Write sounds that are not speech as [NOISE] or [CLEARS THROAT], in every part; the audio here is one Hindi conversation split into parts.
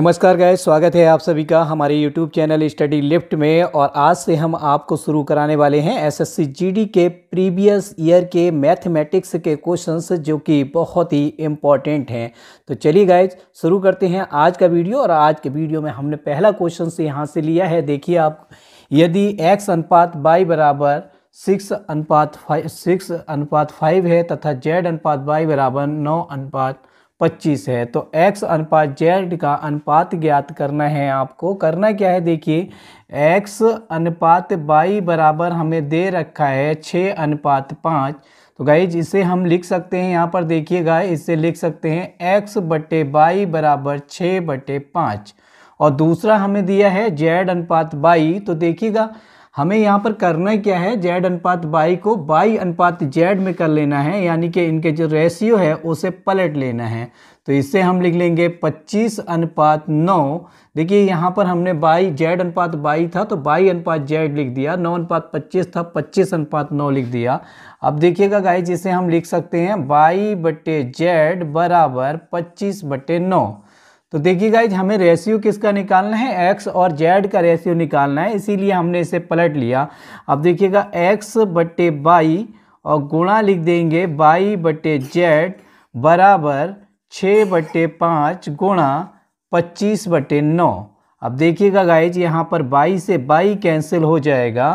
नमस्कार गाय स्वागत है आप सभी का हमारे यूट्यूब चैनल स्टडी लिफ्ट में और आज से हम आपको शुरू कराने वाले हैं एसएससी जीडी के प्रीवियस ईयर के मैथमेटिक्स के क्वेश्चंस जो कि बहुत ही इम्पॉर्टेंट हैं तो चलिए गाय शुरू करते हैं आज का वीडियो और आज के वीडियो में हमने पहला क्वेश्चन से यहाँ से लिया है देखिए आप यदि एक्स अनुपात बाई बराबर सिक्स अनुपात फाइव सिक्स अनुपात फाइव है तथा जेड अनुपात बाई बराबर नौ अनुपात 25 है तो x अनुपात z का अनुपात ज्ञात करना है आपको करना क्या है देखिए x अनुपात बाई बराबर हमें दे रखा है छः अनुपात पाँच तो गाइज इसे हम लिख सकते हैं यहाँ पर देखिएगा इसे लिख सकते हैं x बटे बाई बराबर छः बटे पाँच और दूसरा हमें दिया है जेड अनुपात बाई तो देखिएगा हमें यहाँ पर करना क्या है जेड अनुपात बाई को बाई अनुपात जेड में कर लेना है यानी कि इनके जो रेशियो है उसे पलट लेना है तो इससे हम लिख लेंगे 25 अनुपात नौ देखिए यहाँ पर हमने बाई जेड अनुपात बाई था तो बाई अनुपात जेड लिख दिया नौ अनुपात पच्चीस था पच्चीस अनुपात नौ लिख दिया अब देखिएगा गाई जिसे हम लिख सकते हैं बाई बटे जेड बराबर पच्चीस बटे नौ तो देखिए गाइज हमें रेशियो किसका निकालना है एक्स और जेड का रेशियो निकालना है इसीलिए हमने इसे पलट लिया अब देखिएगा एक्स बट्टे बाई और गुणा लिख देंगे बाई बट्टे जेड बराबर छः बट्टे पाँच गुणा पच्चीस बट्टे नौ अब देखिएगा गाइज यहाँ पर बाई से बाई कैंसिल हो जाएगा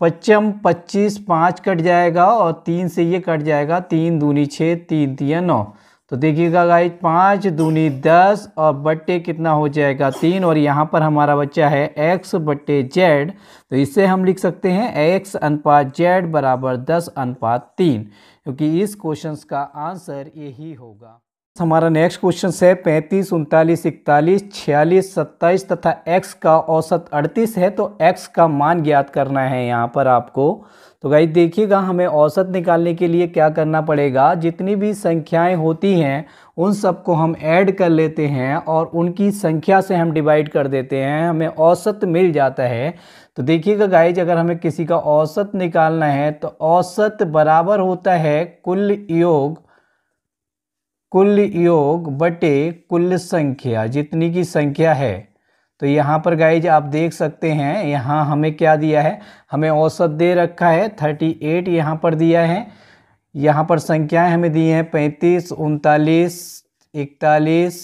पच्चम पच्चीस पाँच कट जाएगा और तीन से ये कट जाएगा तीन दूनी छः तीन तीन नौ तो देखिएगा गाइज पाँच दूनी दस और बट्टे कितना हो जाएगा तीन और यहाँ पर हमारा बच्चा है एक्स बट्टे जेड तो इससे हम लिख सकते हैं एक्स अनुपात जेड बराबर दस अनुपात तीन क्योंकि इस क्वेश्चन का आंसर यही होगा हमारा नेक्स्ट क्वेश्चन है पैंतीस उनतालीस इकतालीस छियालीस सत्ताईस तथा एक्स का औसत अड़तीस है तो एक्स का मान ज्ञात करना है यहाँ पर आपको तो गाइज देखिएगा हमें औसत निकालने के लिए क्या करना पड़ेगा जितनी भी संख्याएं होती हैं उन सबको हम ऐड कर लेते हैं और उनकी संख्या से हम डिवाइड कर देते हैं हमें औसत मिल जाता है तो देखिएगा गाइज अगर हमें किसी का औसत निकालना है तो औसत बराबर होता है कुल योग कुल योग बटे कुल संख्या जितनी की संख्या है तो यहाँ पर गाइज आप देख सकते हैं यहाँ हमें क्या दिया है हमें औसत दे रखा है थर्टी एट यहाँ पर दिया है यहाँ पर संख्याएं हमें दी हैं पैंतीस उनतालीस इकतालीस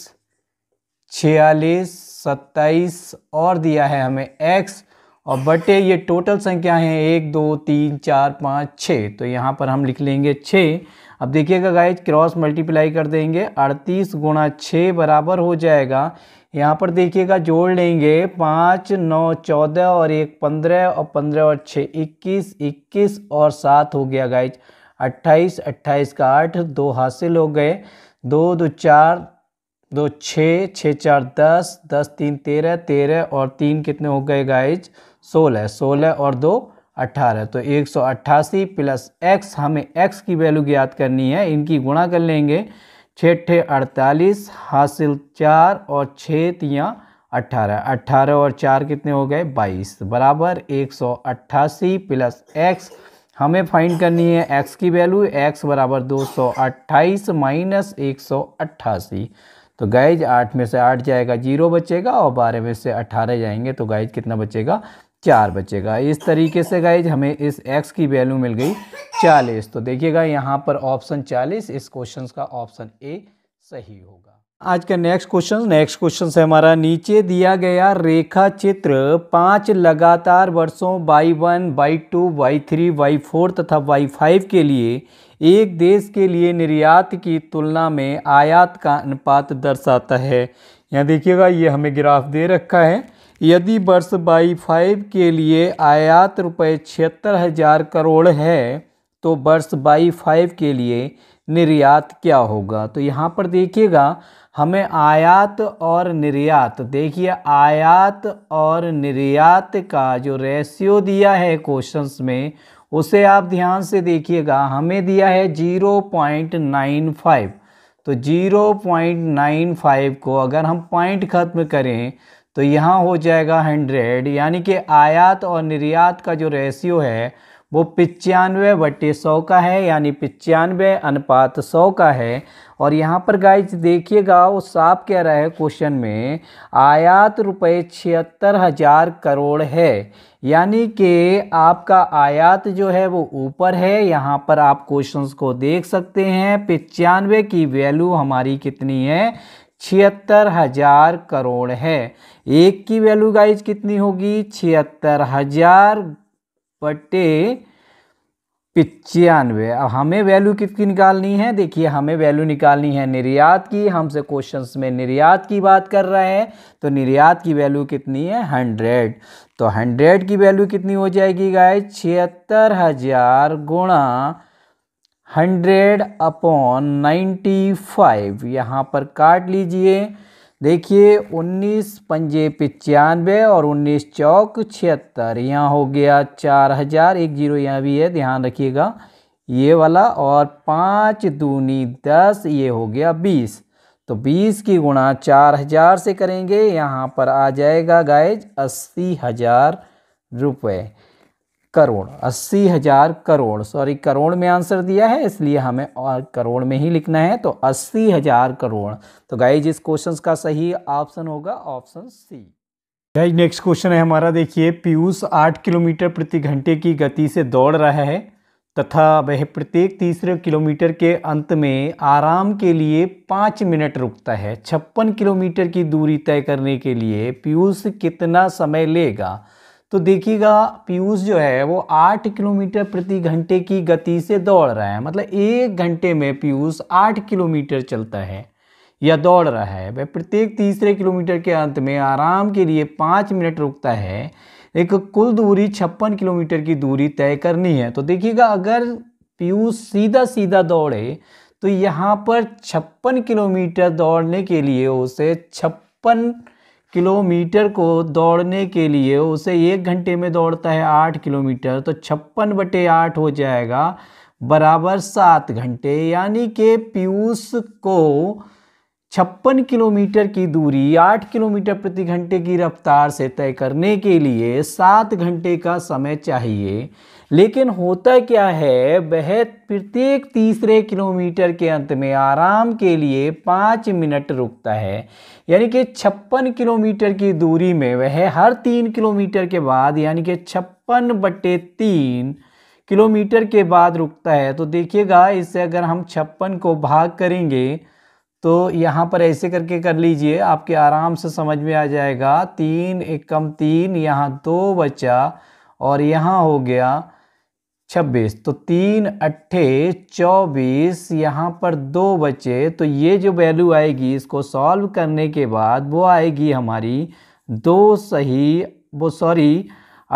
छियालीस सत्ताईस और दिया है हमें एक्स और बटे ये टोटल संख्या हैं एक दो तीन चार पाँच छः तो यहाँ पर हम लिख लेंगे छः अब देखिएगा गाइज क्रॉस मल्टीप्लाई कर देंगे अड़तीस गुणा छः बराबर हो जाएगा यहाँ पर देखिएगा जोड़ लेंगे पाँच नौ चौदह और एक पंद्रह और पंद्रह और छः इक्कीस इक्कीस और सात हो गया गाइज अट्ठाईस अट्ठाईस का आठ दो हासिल हो गए दो दो चार दो छः छः चार दस दस तीन तेरह तेरह और तीन कितने हो गए गाइज सोलह सोलह और दो अट्ठारह तो एक सौ अट्ठासी प्लस एक्स हमें एक्स की वैल्यू ज्ञात करनी है इनकी गुणा कर लेंगे छः अड़तालीस हासिल चार और छः तियाँ अट्ठारह अट्ठारह और चार कितने हो गए बाईस बराबर एक सौ अट्ठासी प्लस एक्स हमें फाइंड करनी है एक्स की वैल्यू एक्स बराबर दो सौ अट्ठाईस माइनस एक सौ अट्ठासी तो गैज आठ में से आठ जाएगा जीरो बचेगा और बारह में से अट्ठारह जाएंगे तो गैज कितना बचेगा चार बचेगा इस तरीके से गाइज हमें इस एक्स की वैल्यू मिल गई चालीस तो देखिएगा यहाँ पर ऑप्शन चालीस इस क्वेश्चन का ऑप्शन ए सही होगा आज का नेक्स्ट क्वेश्चन नेक्स्ट क्वेश्चन है हमारा नीचे दिया गया रेखा चित्र पांच लगातार वर्षों Y one Y two Y three Y four तथा वाई फाइव के लिए एक देश के लिए निर्यात की तुलना में आयात का अनुपात दर्शाता है यहाँ देखिएगा ये हमें ग्राफ दे रखा है यदि वर्ष बाई फाइव के लिए आयात रुपये छिहत्तर हजार करोड़ है तो वर्ष बाई फाइव के लिए निर्यात क्या होगा तो यहाँ पर देखिएगा हमें आयात और निर्यात देखिए आयात और निर्यात का जो रेशियो दिया है क्वेश्चंस में उसे आप ध्यान से देखिएगा हमें दिया है जीरो पॉइंट नाइन फाइव तो जीरो पॉइंट नाइन फाइव को अगर हम पॉइंट ख़त्म करें तो यहाँ हो जाएगा हंड्रेड यानी कि आयात और निर्यात का जो रेशियो है वो पिचानवे बटे सौ का है यानी पिचानवे अनुपात सौ का है और यहाँ पर गाइज देखिएगा वो साफ कह रहा है क्वेश्चन में आयात रुपये छिहत्तर हज़ार करोड़ है यानी कि आपका आयात जो है वो ऊपर है यहाँ पर आप क्वेश्चंस को देख सकते हैं पिचानवे की वैल्यू हमारी कितनी है छिहत्तर हज़ार करोड़ है एक की वैल्यू गाइज कितनी होगी छिहत्तर हजार बटे पिचानवे अब हमें वैल्यू कितनी निकालनी है देखिए हमें वैल्यू निकालनी है निर्यात की हमसे क्वेश्चंस में निर्यात की बात कर रहे हैं तो निर्यात की वैल्यू कितनी है हंड्रेड तो हंड्रेड की वैल्यू कितनी हो जाएगी गाय छिहत्तर हजार गुणा हंड्रेड अपॉन नाइन्टी फाइव यहाँ पर काट लीजिए देखिए उन्नीस पंजे पचानवे और उन्नीस चौक छिहत्तर यहाँ हो गया चार हज़ार एक जीरो यहाँ भी है ध्यान रखिएगा ये वाला और पाँच दूनी दस ये हो गया बीस तो बीस की गुणा चार हज़ार से करेंगे यहाँ पर आ जाएगा गाइज अस्सी हज़ार रुपये करोड़ अस्सी हजार करोड़ सॉरी करोड़ में आंसर दिया है इसलिए हमें और करोड़ में ही लिखना है तो अस्सी हजार करोड़ तो गाइज इस क्वेश्चन का सही ऑप्शन होगा option C guys next question है हमारा देखिए पीयूष आठ किलोमीटर प्रति घंटे की गति से दौड़ रहा है तथा वह प्रत्येक तीसरे किलोमीटर के अंत में आराम के लिए पाँच मिनट रुकता है छप्पन किलोमीटर की दूरी तय करने के लिए पीयूष कितना समय लेगा तो देखिएगा पीयूष जो है वो आठ किलोमीटर प्रति घंटे की गति से दौड़ रहा है मतलब एक घंटे में पीयूष आठ किलोमीटर चलता है या दौड़ रहा है वह प्रत्येक तीसरे किलोमीटर के अंत में आराम के लिए पाँच मिनट रुकता है एक कुल दूरी छप्पन किलोमीटर की दूरी तय करनी है तो देखिएगा अगर पीयूष सीधा सीधा दौड़े तो यहाँ पर छप्पन किलोमीटर दौड़ने के लिए उसे छप्पन किलोमीटर को दौड़ने के लिए उसे एक घंटे में दौड़ता है आठ किलोमीटर तो छप्पन बटे आठ हो जाएगा बराबर सात घंटे यानी कि पीयूष को छप्पन किलोमीटर की दूरी आठ किलोमीटर प्रति घंटे की रफ्तार से तय करने के लिए सात घंटे का समय चाहिए लेकिन होता क्या है वह प्रत्येक तीसरे किलोमीटर के अंत में आराम के लिए पाँच मिनट रुकता है यानी कि छप्पन किलोमीटर की दूरी में वह हर तीन किलोमीटर के बाद यानी कि छप्पन बटे तीन किलोमीटर के बाद रुकता है तो देखिएगा इससे अगर हम छप्पन को भाग करेंगे तो यहाँ पर ऐसे करके कर लीजिए आपके आराम से समझ में आ जाएगा तीन एक कम तीन यहाँ दो बचा और यहाँ हो गया छब्बीस तो तीन अट्ठे चौबीस यहाँ पर दो बचे तो ये जो वैल्यू आएगी इसको सॉल्व करने के बाद वो आएगी हमारी दो सही वो सॉरी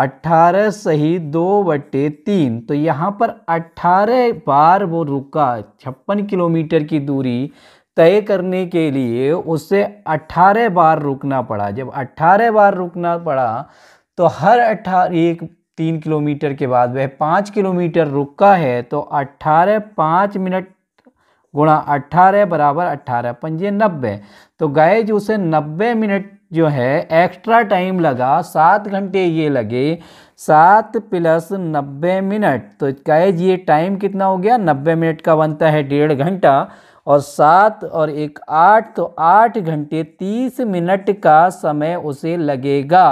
अट्ठारह सही दो बटे तीन तो यहाँ पर अट्ठारह बार वो रुका छप्पन किलोमीटर की दूरी तय करने के लिए उसे अट्ठारह बार रुकना पड़ा जब अट्ठारह बार रुकना पड़ा तो हर अट्ठारह एक तीन किलोमीटर के बाद वह पाँच किलोमीटर रुका है तो अट्ठारह पाँच मिनट गुणा अट्ठारह बराबर अट्ठारह पंजे नब्बे तो गए जो उसे नब्बे मिनट जो है एक्स्ट्रा टाइम लगा सात घंटे ये लगे सात प्लस नब्बे मिनट तो गैज ये टाइम कितना हो गया नब्बे मिनट का बनता है डेढ़ घंटा और सात और एक आठ तो आठ घंटे तीस मिनट का समय उसे लगेगा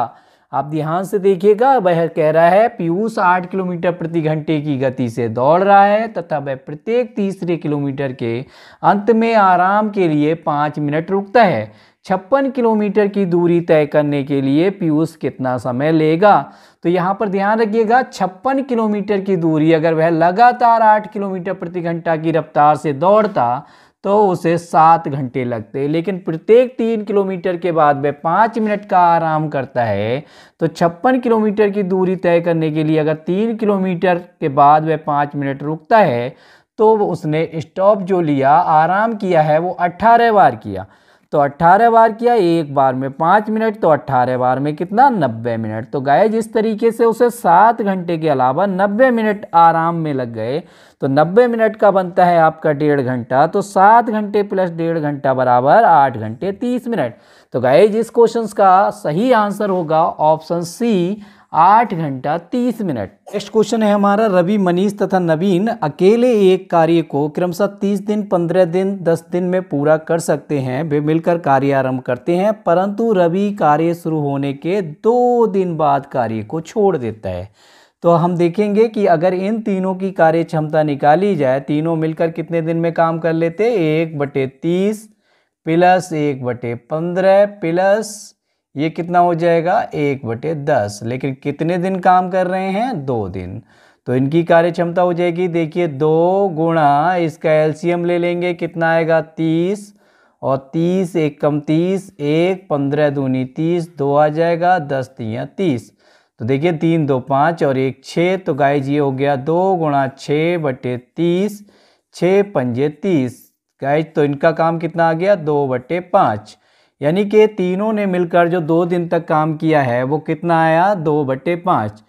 आप ध्यान से देखिएगा वह कह रहा है पीयूष आठ किलोमीटर प्रति घंटे की गति से दौड़ रहा है तथा वह प्रत्येक तीसरे किलोमीटर के अंत में आराम के लिए पाँच मिनट रुकता है छप्पन किलोमीटर की दूरी तय करने के लिए पीयूष कितना समय लेगा तो यहाँ पर ध्यान रखिएगा छप्पन किलोमीटर की दूरी अगर वह लगातार आठ किलोमीटर प्रति घंटा की रफ्तार से दौड़ता तो उसे सात घंटे लगते लेकिन प्रत्येक तीन किलोमीटर के बाद वह पाँच मिनट का आराम करता है तो छप्पन किलोमीटर की दूरी तय करने के लिए अगर तीन किलोमीटर के बाद वह पाँच मिनट रुकता है तो उसने स्टॉप जो लिया आराम किया है वो अट्ठारह बार किया तो 18 बार किया एक बार में पाँच मिनट तो 18 बार में कितना 90 मिनट तो गाय जिस तरीके से उसे सात घंटे के अलावा 90 मिनट आराम में लग गए तो 90 मिनट का बनता है आपका डेढ़ घंटा तो सात घंटे प्लस डेढ़ घंटा बराबर आठ घंटे तीस मिनट तो गाय जिस क्वेश्चन का सही आंसर होगा ऑप्शन सी आठ घंटा तीस मिनट नेक्स्ट क्वेश्चन है हमारा रवि मनीष तथा नवीन अकेले एक कार्य को क्रमशः तीस दिन पंद्रह दिन दस दिन में पूरा कर सकते हैं वे मिलकर कार्य आरंभ करते हैं परंतु रवि कार्य शुरू होने के दो दिन बाद कार्य को छोड़ देता है तो हम देखेंगे कि अगर इन तीनों की कार्य क्षमता निकाली जाए तीनों मिलकर कितने दिन में काम कर लेते एक बटे तीस प्लस एक बटे पंद्रह प्लस ये कितना हो जाएगा एक बटे दस लेकिन कितने दिन काम कर रहे हैं दो दिन तो इनकी कार्य क्षमता हो जाएगी देखिए दो गुणा इसका एलसीएम ले लेंगे कितना आएगा तीस और तीस एक कम तीस एक पंद्रह दूनी तीस दो आ जाएगा दस तियाँ तीस तो देखिए तीन दो पाँच और एक छः तो गाइज ये हो गया दो गुणा छः बटे तीस छः पंजे तीस गाइज तो इनका काम कितना आ गया दो बटे पाँच यानी कि तीनों ने मिलकर जो दो दिन तक काम किया है वो कितना आया दो बट्टे पाँच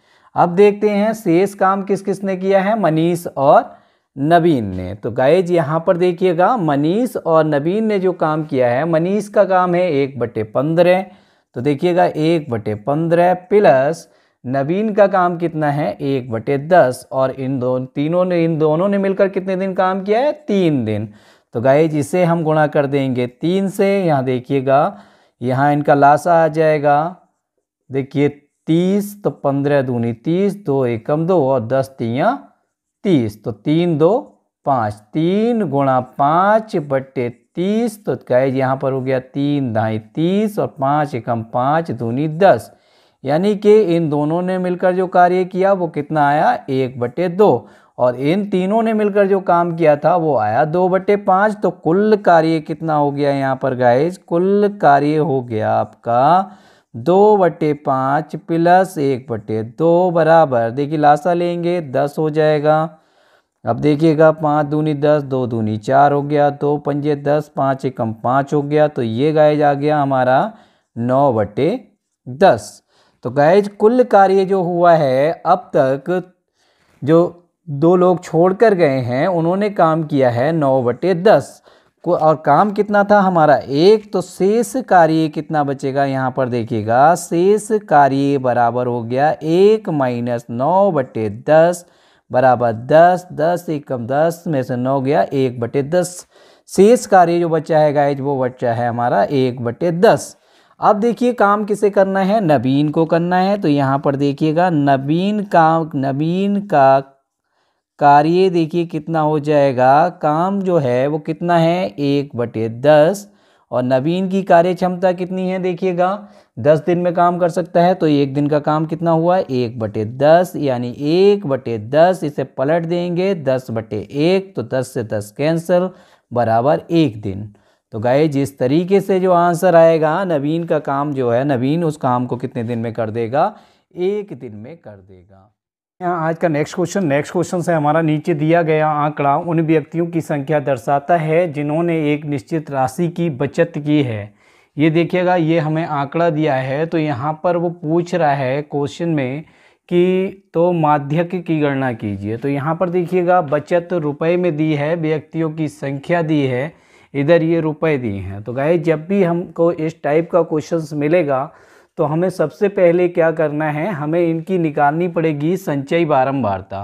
अब देखते हैं शेष काम किस किस ने किया है मनीष और नवीन ने तो गाइज यहाँ पर देखिएगा मनीष और नवीन ने जो काम किया है मनीष का काम है एक बटे पंद्रह तो देखिएगा एक बटे पंद्रह प्लस नवीन का काम कितना है एक बटे दस और इन दो तीनों ने इन दोनों ने मिलकर कितने दिन काम किया है तीन दिन तो गाइज इसे हम गुणा कर देंगे तीन से यहाँ देखिएगा यहाँ इनका लाशा आ जाएगा देखिए तीस तो पंद्रह दूनी तीस दो एकम दो और दस तियाँ तीस तो तीन दो पाँच तीन गुणा पाँच बट्टे तीस तो गैज यहाँ पर हो गया तीन ढाई तीस और पाँच एकम पाँच दूनी दस यानी कि इन दोनों ने मिलकर जो कार्य किया वो कितना आया एक बटे दो और इन तीनों ने मिलकर जो काम किया था वो आया दो बटे पाँच तो कुल कार्य कितना हो गया यहाँ पर गाइज कुल कार्य हो गया आपका दो बटे पाँच प्लस एक बटे दो बराबर देखिए लाशा लेंगे दस हो जाएगा अब देखिएगा पाँच दूनी दस दो दूनी चार हो गया दो पंजे दस पाँच एकम पाँच हो गया तो ये गाइज आ गया हमारा नौ बटे दस तो गाइज कुल कार्य जो हुआ है अब तक जो दो लोग छोड़ कर गए हैं उन्होंने काम किया है नौ बटे दस को और काम कितना था हमारा एक तो शेष कार्य कितना बचेगा यहाँ पर देखिएगा शेष कार्य बराबर हो गया एक माइनस नौ बटे दस बराबर दस दस एकम दस में से नौ गया एक बटे दस शेष कार्य जो बचा है गाइज वो बच्चा है हमारा एक बटे दस अब देखिए काम किसे करना है नबीन को करना है तो यहाँ पर देखिएगा नबीन का नबीन का कार्य देखिए कितना हो जाएगा काम जो है वो कितना है एक बटे दस और नवीन की कार्य क्षमता कितनी है देखिएगा दस दिन में काम कर सकता है तो एक दिन का काम कितना हुआ एक बटे दस यानी एक बटे दस इसे पलट देंगे दस बटे एक तो दस से दस कैंसिल बराबर एक दिन तो गाय जिस तरीके से जो आंसर आएगा नवीन का काम जो है नवीन उस काम को कितने दिन में कर देगा एक दिन में कर देगा यहाँ आज का नेक्स्ट क्वेश्चन नेक्स्ट क्वेश्चन से हमारा नीचे दिया गया आंकड़ा उन व्यक्तियों की संख्या दर्शाता है जिन्होंने एक निश्चित राशि की बचत की है ये देखिएगा ये हमें आंकड़ा दिया है तो यहाँ पर वो पूछ रहा है क्वेश्चन में कि तो माध्यक की गणना कीजिए तो यहाँ पर देखिएगा बचत रुपए में दी है व्यक्तियों की संख्या दी है इधर ये रुपए दिए हैं तो गाय जब भी हमको इस टाइप का क्वेश्चन मिलेगा तो हमें सबसे पहले क्या करना है हमें इनकी निकालनी पड़ेगी संचयी बारंबारता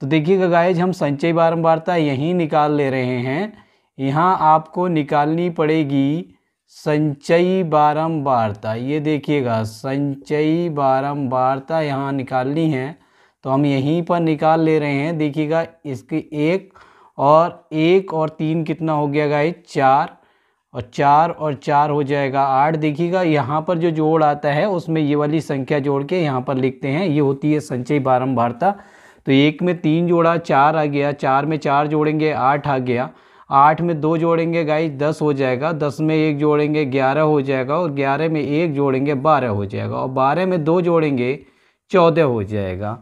तो देखिएगा गायज हम संचयी बारंबारता यहीं निकाल ले रहे हैं यहाँ आपको निकालनी पड़ेगी संचयी बारंबारता ये देखिएगा संचयी बारंबारता यहाँ निकालनी है तो हम यहीं पर निकाल ले रहे हैं देखिएगा इसकी एक और एक और तीन कितना हो गया गाय चार और चार और चार हो जाएगा आठ देखिएगा यहाँ पर जो जोड़ आता है उसमें ये वाली संख्या जोड़ के यहाँ पर लिखते हैं ये होती है संचय बारम्बारता तो एक में तीन जोड़ा चार आ गया चार में चार जोड़ेंगे आठ आ गया आठ में दो जोड़ेंगे गाइस दस हो जाएगा दस में एक जोड़ेंगे ग्यारह हो जाएगा और ग्यारह में एक जोड़ेंगे बारह हो जाएगा और बारह में दो जोड़ेंगे चौदह हो जाएगा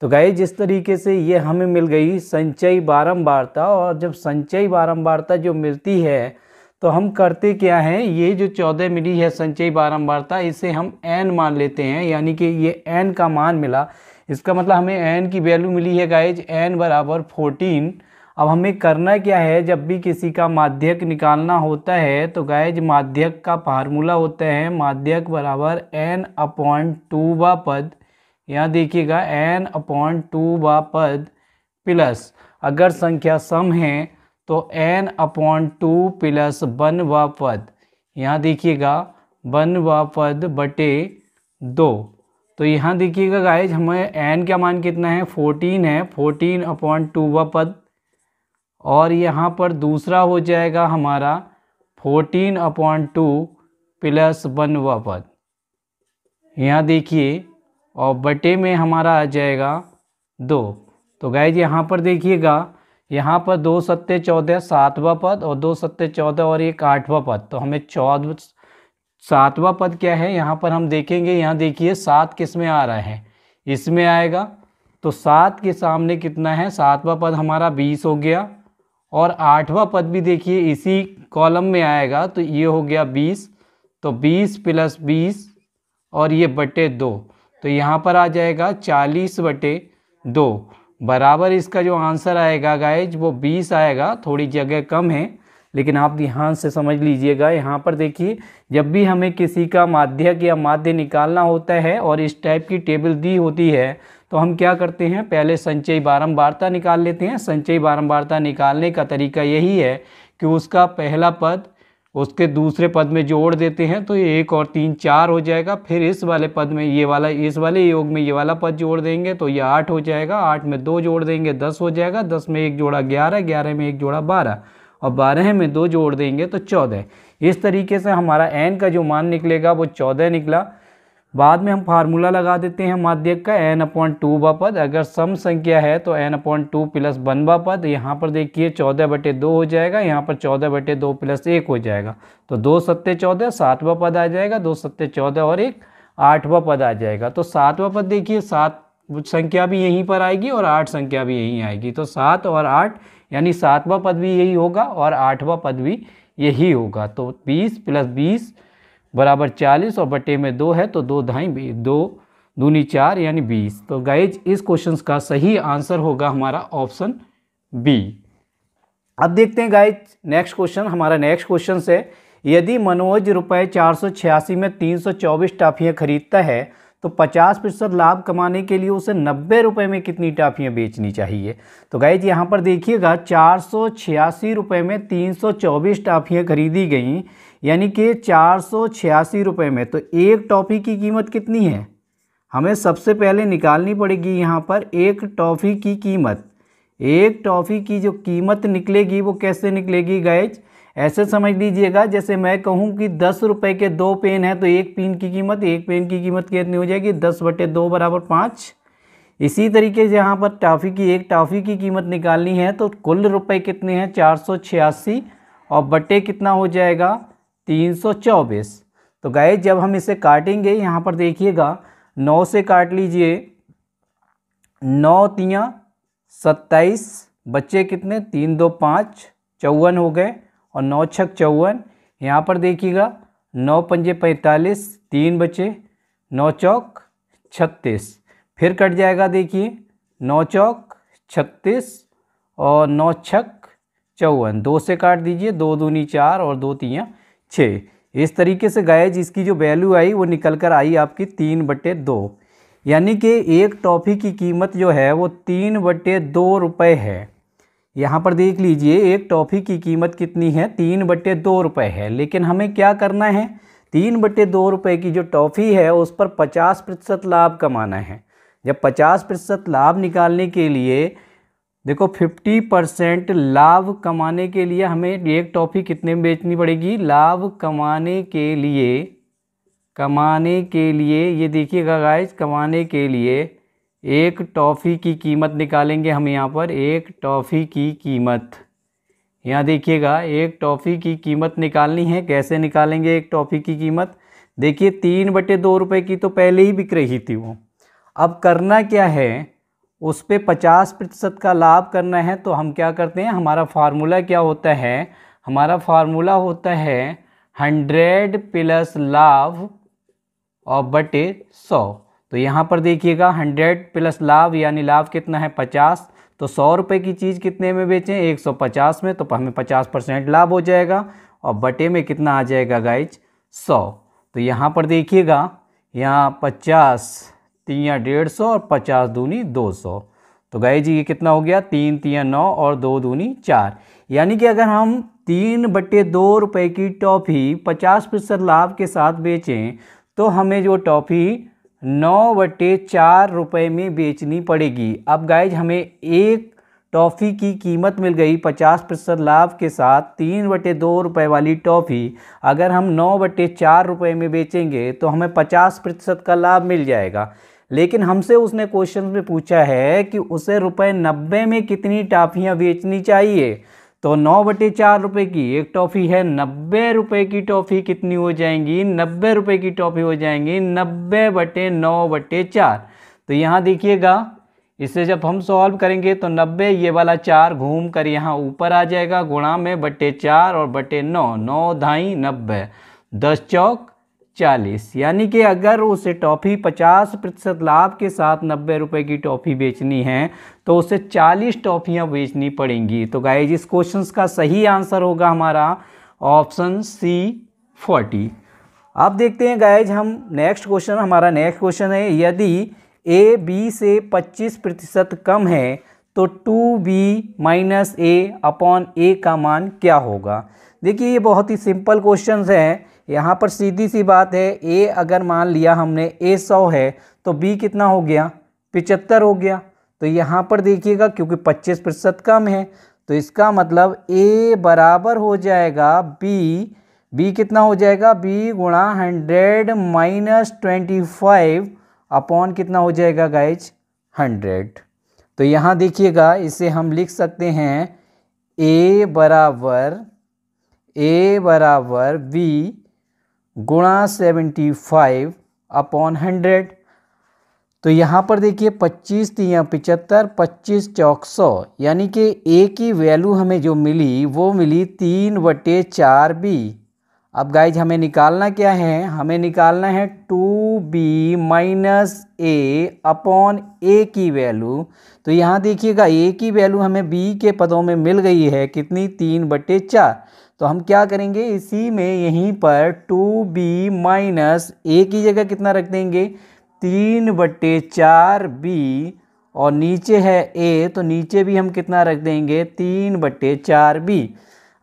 तो गाइस जिस तरीके से ये हमें मिल गई संचयी बारम्बारता और जब संचयी बारम्बारता जो मिलती है तो हम करते क्या हैं ये जो चौदह मिली है संचयी बारंबारता इसे हम एन मान लेते हैं यानी कि ये एन का मान मिला इसका मतलब हमें एन की वैल्यू मिली है गाइज एन बराबर फोर्टीन अब हमें करना क्या है जब भी किसी का माध्यक निकालना होता है तो गाइज माध्यक का फार्मूला होता है माध्यक बराबर एन अपॉन टू बा पद यहाँ देखिएगा एन अपॉन टू बा पद प्लस अगर संख्या सम है तो N upon two plus one व पद यहाँ देखिएगा वन व पद बटे दो तो यहाँ देखिएगा गाइज हमें एन का मान कितना है फोर्टीन है फोर्टीन अपॉन टू व पद और यहाँ पर दूसरा हो जाएगा हमारा fourteen upon two plus one व पद यहाँ देखिए और बटे में हमारा आ जाएगा दो तो गाइज यहाँ पर देखिएगा यहाँ पर दो सत्य चौदह सातवां पद और दो सत्य चौदह और एक आठवां पद तो हमें चौदह सातवां पद क्या है यहाँ पर हम देखेंगे यहाँ देखिए सात किस में आ रहा है इसमें आएगा तो सात के सामने कितना है सातवां पद हमारा बीस हो गया और आठवां पद भी देखिए इसी कॉलम में आएगा तो ये हो गया बीस तो बीस प्लस बीस और ये बटे दो तो यहाँ पर आ जाएगा चालीस बटे दो बराबर इसका जो आंसर आएगा गाइज वो बीस आएगा थोड़ी जगह कम है लेकिन आप ध्यान से समझ लीजिएगा यहाँ पर देखिए जब भी हमें किसी का माध्यक या माध्य निकालना होता है और इस टाइप की टेबल दी होती है तो हम क्या करते हैं पहले संचयी बारंबारता निकाल लेते हैं संचयी बारंबारता निकालने का तरीका यही है कि उसका पहला पद उसके दूसरे पद में जोड़ देते हैं तो ये एक और तीन चार हो जाएगा फिर इस वाले पद में ये वाला इस वाले योग में ये वाला पद जोड़ देंगे तो ये आठ हो जाएगा आठ में दो जोड़ देंगे दस हो जाएगा दस में एक जोड़ा ग्यारह ग्यारह में एक जोड़ा बारह और बारह में दो जोड़ देंगे तो चौदह इस तरीके से हमारा एन का जो मान निकलेगा वो चौदह निकला बाद में हम फार्मूला लगा देते हैं माध्यक का एन अपॉइंट टू बा पद अगर सम संख्या है तो N upon two plus one बा पद यहाँ पर देखिए चौदह बटे दो हो जाएगा यहाँ पर चौदह बटे दो प्लस एक हो जाएगा तो दो सत्ते चौदह सातवा पद आ जाएगा दो सत्ते चौदह और एक आठवा पद आ जाएगा तो सातवा पद देखिए सात संख्या भी यहीं पर आएगी और आठ संख्या भी यहीं आएगी तो सात और आठ यानी सातवा पद भी यही होगा और आठवां पद भी यही होगा तो बीस प्लस बीस बराबर चालीस और बटे में दो है तो दो ढाई दो दूनी चार यानी बीस तो गाइज इस क्वेश्चन का सही आंसर होगा हमारा ऑप्शन बी अब देखते हैं गाइज नेक्स्ट क्वेश्चन हमारा नेक्स्ट क्वेश्चन है यदि मनोज रुपये चार सौ छियासी में तीन सौ चौबीस टाफियाँ खरीदता है तो पचास प्रतिशत लाभ कमाने के लिए उसे नब्बे रुपये में कितनी टाफियाँ बेचनी चाहिए तो गाइज यहाँ पर देखिएगा चार सौ छियासी रुपये में तीन सौ चौबीस टाफियाँ खरीदी गई यानी कि चार सौ छियासी रुपये में तो एक टॉफ़ी की कीमत कितनी है हमें सबसे पहले निकालनी पड़ेगी यहाँ पर एक टॉफ़ी की कीमत एक टॉफ़ी की जो कीमत निकलेगी वो कैसे निकलेगी गैज ऐसे समझ लीजिएगा जैसे मैं कहूँ कि दस रुपये के दो पेन हैं तो एक पेन की कीमत एक पेन की कीमत कितनी हो जाएगी दस बटे दो बराबर पाँच इसी तरीके से यहाँ पर टॉफ़ी की एक टॉफ़ी की कीमत निकालनी है तो कुल रुपये कितने हैं चार सौ छियासी और बटे कितना हो जाएगा तीन सौ चौबीस तो गए जब हम इसे काटेंगे यहाँ पर देखिएगा नौ से काट लीजिए नौ तिया सत्ताईस बच्चे कितने तीन दो पाँच चौवन हो गए और नौ छक चौवन यहाँ पर देखिएगा नौ पंजे पैंतालीस तीन बचे नौ चौक छत्तीस फिर कट जाएगा देखिए नौ चौक छत्तीस और नौ छक चौवन दो से काट दीजिए दो दूनी चार और दो तियाँ छः इस तरीके से गाय जिसकी जो वैल्यू आई वो निकल कर आई आपकी तीन बटे दो यानी कि एक टॉफ़ी की कीमत जो है वो तीन बटे दो रुपये है यहाँ पर देख लीजिए एक टॉफ़ी की कीमत कितनी है तीन बटे दो रुपये है लेकिन हमें क्या करना है तीन बटे दो रुपये की जो टॉफ़ी है उस पर पचास प्रतिशत लाभ कमाना है जब पचास प्रतिशत लाभ निकालने के लिए देखो 50 परसेंट लाभ कमाने के लिए हमें एक टॉफ़ी कितने में बेचनी पड़ेगी लाभ कमाने के लिए कमाने के लिए ये देखिएगा गाइस कमाने के लिए एक टॉफ़ी की कीमत निकालेंगे हम यहाँ पर एक टॉफ़ी की कीमत यहाँ देखिएगा एक टॉफ़ी की कीमत निकालनी है कैसे निकालेंगे एक टॉफ़ी की कीमत देखिए तीन बटे दो रुपये की तो पहले ही बिक रही थी वो अब करना क्या है उस पर पचास प्रतिशत का लाभ करना है तो हम क्या करते हैं हमारा फार्मूला क्या होता है हमारा फार्मूला होता है हंड्रेड प्लस लाभ और बटे सौ तो यहाँ पर देखिएगा हंड्रेड प्लस लाभ यानी लाभ कितना है पचास तो सौ रुपये की चीज़ कितने में बेचें एक सौ पचास में तो हमें पचास परसेंट लाभ हो जाएगा और बटे में कितना आ जाएगा गाइज सौ तो यहाँ पर देखिएगा यहाँ पचास तियाँ डेढ़ सौ और पचास दूनी दो सौ तो गए जी ये कितना हो गया तीन तियाँ नौ और दो दूनी चार यानी कि अगर हम तीन बटे दो रुपये की टॉफ़ी पचास प्रतिशत लाभ के साथ बेचें तो हमें जो टॉफ़ी नौ बटे चार रुपये में बेचनी पड़ेगी अब गाइज हमें एक टॉफ़ी की कीमत मिल गई पचास प्रतिशत लाभ के साथ तीन बटे दो रुपये वाली टॉफ़ी अगर हम नौ बटे चार रुपये में बेचेंगे तो हमें पचास प्रतिशत का लाभ मिल जाएगा लेकिन हमसे उसने क्वेश्चन में पूछा है कि उसे रुपए नब्बे में कितनी टॉफियाँ बेचनी चाहिए तो नौ बटे चार रुपये की एक टॉफ़ी है नब्बे रुपये की टॉफ़ी कितनी हो जाएंगी नब्बे रुपये की टॉफ़ी हो जाएंगी नब्बे बटे नौ बटे चार तो यहाँ देखिएगा इसे जब हम सॉल्व करेंगे तो नब्बे ये वाला चार घूम कर यहाँ ऊपर आ जाएगा गुणा में बटे चार और बटे नौ नौ ढाई नब्बे दस चौक चालीस यानी कि अगर उसे टॉफ़ी पचास प्रतिशत लाभ के साथ नब्बे रुपये की टॉफ़ी बेचनी है तो उसे चालीस टॉफ़ियाँ बेचनी पड़ेंगी तो गाइज इस क्वेश्चन का सही आंसर होगा हमारा ऑप्शन सी फोर्टी अब देखते हैं गाइज हम नेक्स्ट क्वेश्चन हमारा नेक्स्ट क्वेश्चन है यदि ए बी से पच्चीस प्रतिशत कम है तो two B minus A upon A का मान क्या होगा देखिए ये बहुत ही सिंपल क्वेश्चन है यहाँ पर सीधी सी बात है ए अगर मान लिया हमने ए सौ है तो बी कितना हो गया पिचहत्तर हो गया तो यहाँ पर देखिएगा क्योंकि पच्चीस प्रतिशत कम है तो इसका मतलब ए बराबर हो जाएगा बी बी कितना हो जाएगा बी गुणा hundred minus twenty five upon कितना हो जाएगा गाइज हंड्रेड तो यहाँ देखिएगा इसे हम लिख सकते हैं ए बराबर ए बराबर बी गुणा सेवेंटी फाइव अपॉन हंड्रेड तो यहाँ पर देखिए पच्चीस तिया पिचहत्तर पच्चीस चौक सौ यानी कि ए की वैल्यू हमें जो मिली वो मिली तीन बटे चार बी अब गाइज हमें निकालना क्या है हमें निकालना है two B minus A upon A की वैल्यू तो यहाँ देखिएगा ए की वैल्यू हमें बी के पदों में मिल गई है कितनी तीन बटे चार तो हम क्या करेंगे इसी में यहीं पर टू बी माइनस ए की जगह कितना रख देंगे तीन बट्टे चार बी और नीचे है ए तो नीचे भी हम कितना रख देंगे तीन बट्टे चार बी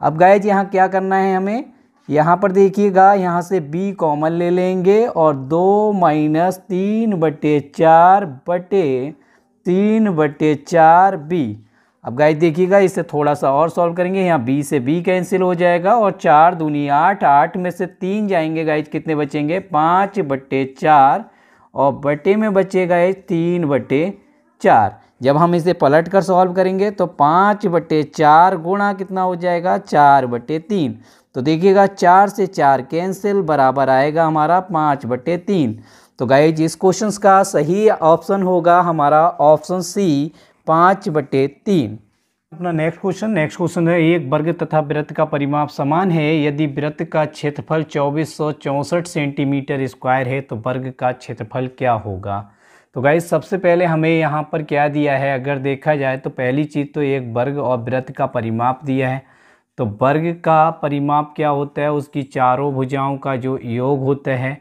अब गाय जी यहाँ क्या करना है हमें यहाँ पर देखिएगा यहाँ से b कॉमन ले लेंगे और दो माइनस तीन बटे चार बटे तीन बटे चार बी अब गाइस देखिएगा इसे थोड़ा सा और सॉल्व करेंगे यहाँ बी से बी कैंसिल हो जाएगा और चार दूनी आठ आठ में से तीन जाएंगे गाइस कितने बचेंगे पाँच बट्टे चार और बटे में बचेगा ये तीन बटे चार जब हम इसे पलट कर सॉल्व करेंगे तो पाँच बटे चार गुणा कितना हो जाएगा चार बटे तीन तो देखिएगा चार से चार कैंसिल बराबर आएगा हमारा पाँच बटे तीन तो गाइज इस क्वेश्चन का सही ऑप्शन होगा हमारा ऑप्शन सी पाँच बटे तीन अपना नेक्स्ट क्वेश्चन नेक्स्ट क्वेश्चन है एक वर्ग तथा वृत्त का परिमाप समान है यदि वृत्त का क्षेत्रफल चौबीस सेंटीमीटर स्क्वायर है तो वर्ग का क्षेत्रफल क्या होगा तो गाइज सबसे पहले हमें यहाँ पर क्या दिया है अगर देखा जाए तो पहली चीज़ तो एक वर्ग और वृत्त का परिमाप दिया है तो वर्ग का परिमाप क्या होता है उसकी चारों भुजाओं का जो योग होता है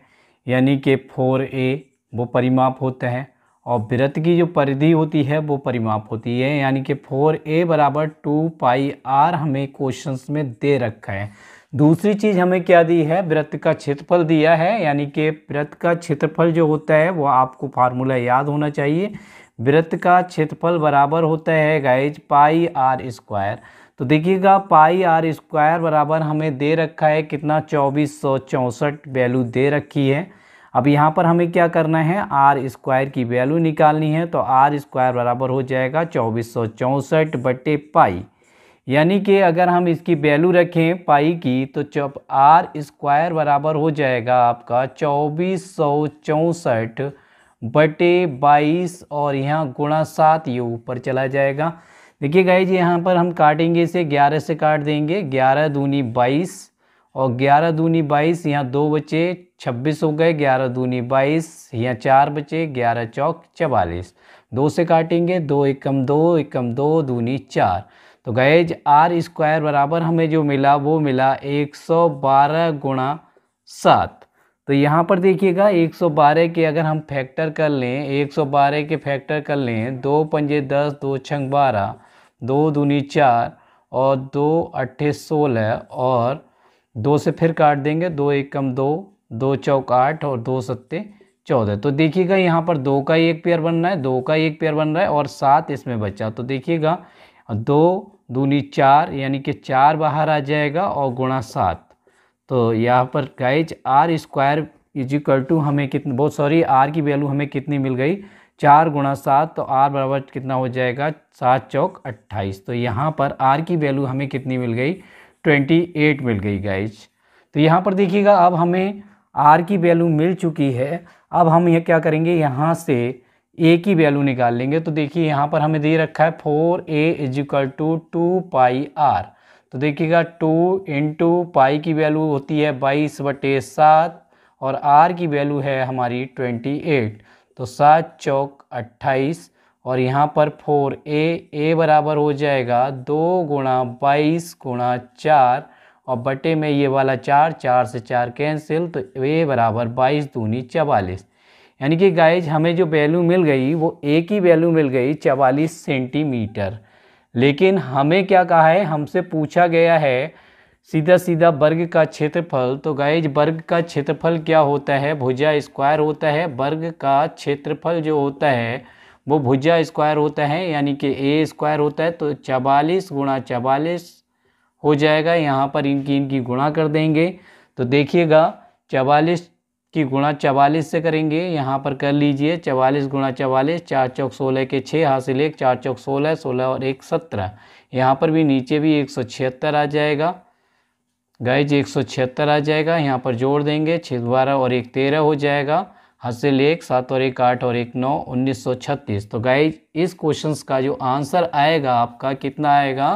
यानी कि फोर ए वो परिमाप होता है और वृत्त की जो परिधि होती है वो परिमाप होती है यानी कि फोर ए बराबर टू पाई आर हमें क्वेश्चन में दे रखा है दूसरी चीज़ हमें क्या दी है वृत्त का क्षेत्रफल दिया है यानी कि वृत्त का क्षेत्रफल जो होता है वो आपको फार्मूला याद होना चाहिए वृत्त का क्षेत्रफल बराबर होता है गाइज पाई आर स्क्वायर तो देखिएगा पाई आर स्क्वायर बराबर हमें दे रखा है कितना चौबीस सौ चौंसठ वैल्यू दे रखी है अब यहाँ पर हमें क्या करना है आर स्क्वायर की वैल्यू निकालनी है तो आर स्क्वायर बराबर हो जाएगा चौबीस सौ चौंसठ बटे पाई यानी कि अगर हम इसकी वैल्यू रखें पाई की तो जब आर स्क्वायर बराबर हो जाएगा आपका चौबीस सौ चौंसठ बटे बाईस और यहाँ गुणा सात ये ऊपर चला जाएगा देखिए गाई जी यहाँ पर हम काटेंगे इसे ग्यारह से काट देंगे ग्यारह दूनी बाईस और ग्यारह दूनी बाईस यहाँ दो बचे छब्बीस हो गए ग्यारह दूनी बाईस या चार बचे ग्यारह चौक चवालीस दो से काटेंगे दो एकम दो एकम दो दूनी चार तो गए आर स्क्वायर बराबर हमें जो मिला वो मिला एक सौ बारह गुणा सात तो यहाँ पर देखिएगा एक सौ बारह के अगर हम फैक्टर कर लें एक सौ बारह के फैक्टर कर लें दो पंजे दस दो छंग बारह दो दूनी चार और दो अट्ठे सोलह और दो से फिर काट देंगे दो एकम दो दो चौक आठ और दो सत्ते चौदह तो देखिएगा यहाँ पर दो का ही एक पेयर बन रहा है दो का ही एक पेयर बन रहा है और सात इसमें बचा तो देखिएगा दो दूनी चार यानी कि चार बाहर आ जाएगा और गुणा सात तो यहाँ पर guys R square is equal to हमें कितनी बहुत सॉरी आर की वैल्यू हमें कितनी मिल गई चार गुणा सात तो आर बराबर कितना हो जाएगा सात चौक अट्ठाईस तो यहाँ पर आर की वैल्यू हमें कितनी मिल गई ट्वेंटी एट मिल गई गाइज तो यहाँ पर देखिएगा अब हमें आर की वैल्यू मिल चुकी है अब हम ये क्या करेंगे यहाँ से ए की वैल्यू निकाल लेंगे तो देखिए यहाँ पर हमें दे रखा है four A is equal to two pi R तो देखिएगा टू इंटू पाई की वैल्यू होती है बाईस बटे सात और आर की वैल्यू है हमारी ट्वेंटी एट तो सात चौक अट्ठाईस और यहाँ पर फोर ए ए बराबर हो जाएगा दो गुणा बाईस गुणा चार और बटे में ये वाला चार चार से चार कैंसिल तो ए बराबर बाईस दूनी चवालीस यानी कि गाइज हमें जो वैल्यू मिल गई वो ए की वैल्यू मिल गई चवालीस सेंटीमीटर लेकिन हमें क्या कहा है हमसे पूछा गया है सीधा सीधा वर्ग का क्षेत्रफल तो गाइज वर्ग का क्षेत्रफल क्या होता है भुजा स्क्वायर होता है वर्ग का क्षेत्रफल जो होता है वो भुजा स्क्वायर होता है यानी कि ए स्क्वायर होता है तो चवालीस गुणा चवालीस हो जाएगा यहाँ पर इनकी इनकी गुणा कर देंगे तो देखिएगा चवालीस की गुणा चवालीस से करेंगे यहाँ पर कर लीजिए चवालीस गुणा चवालीस चार चौक सोलह के छः हासिल एक चार चौक सोलह सोलह और एक सत्रह यहाँ पर भी नीचे भी एक सौ छिहत्तर आ जाएगा गाइज एक सौ छिहत्तर आ जाएगा यहाँ पर जोड़ देंगे छः बारह और एक तेरह हो जाएगा हासिल एक सात और एक आठ और एक नौ उन्नीस सौ छत्तीस तो गाइज इस क्वेश्चन का जो आंसर आएगा आपका कितना आएगा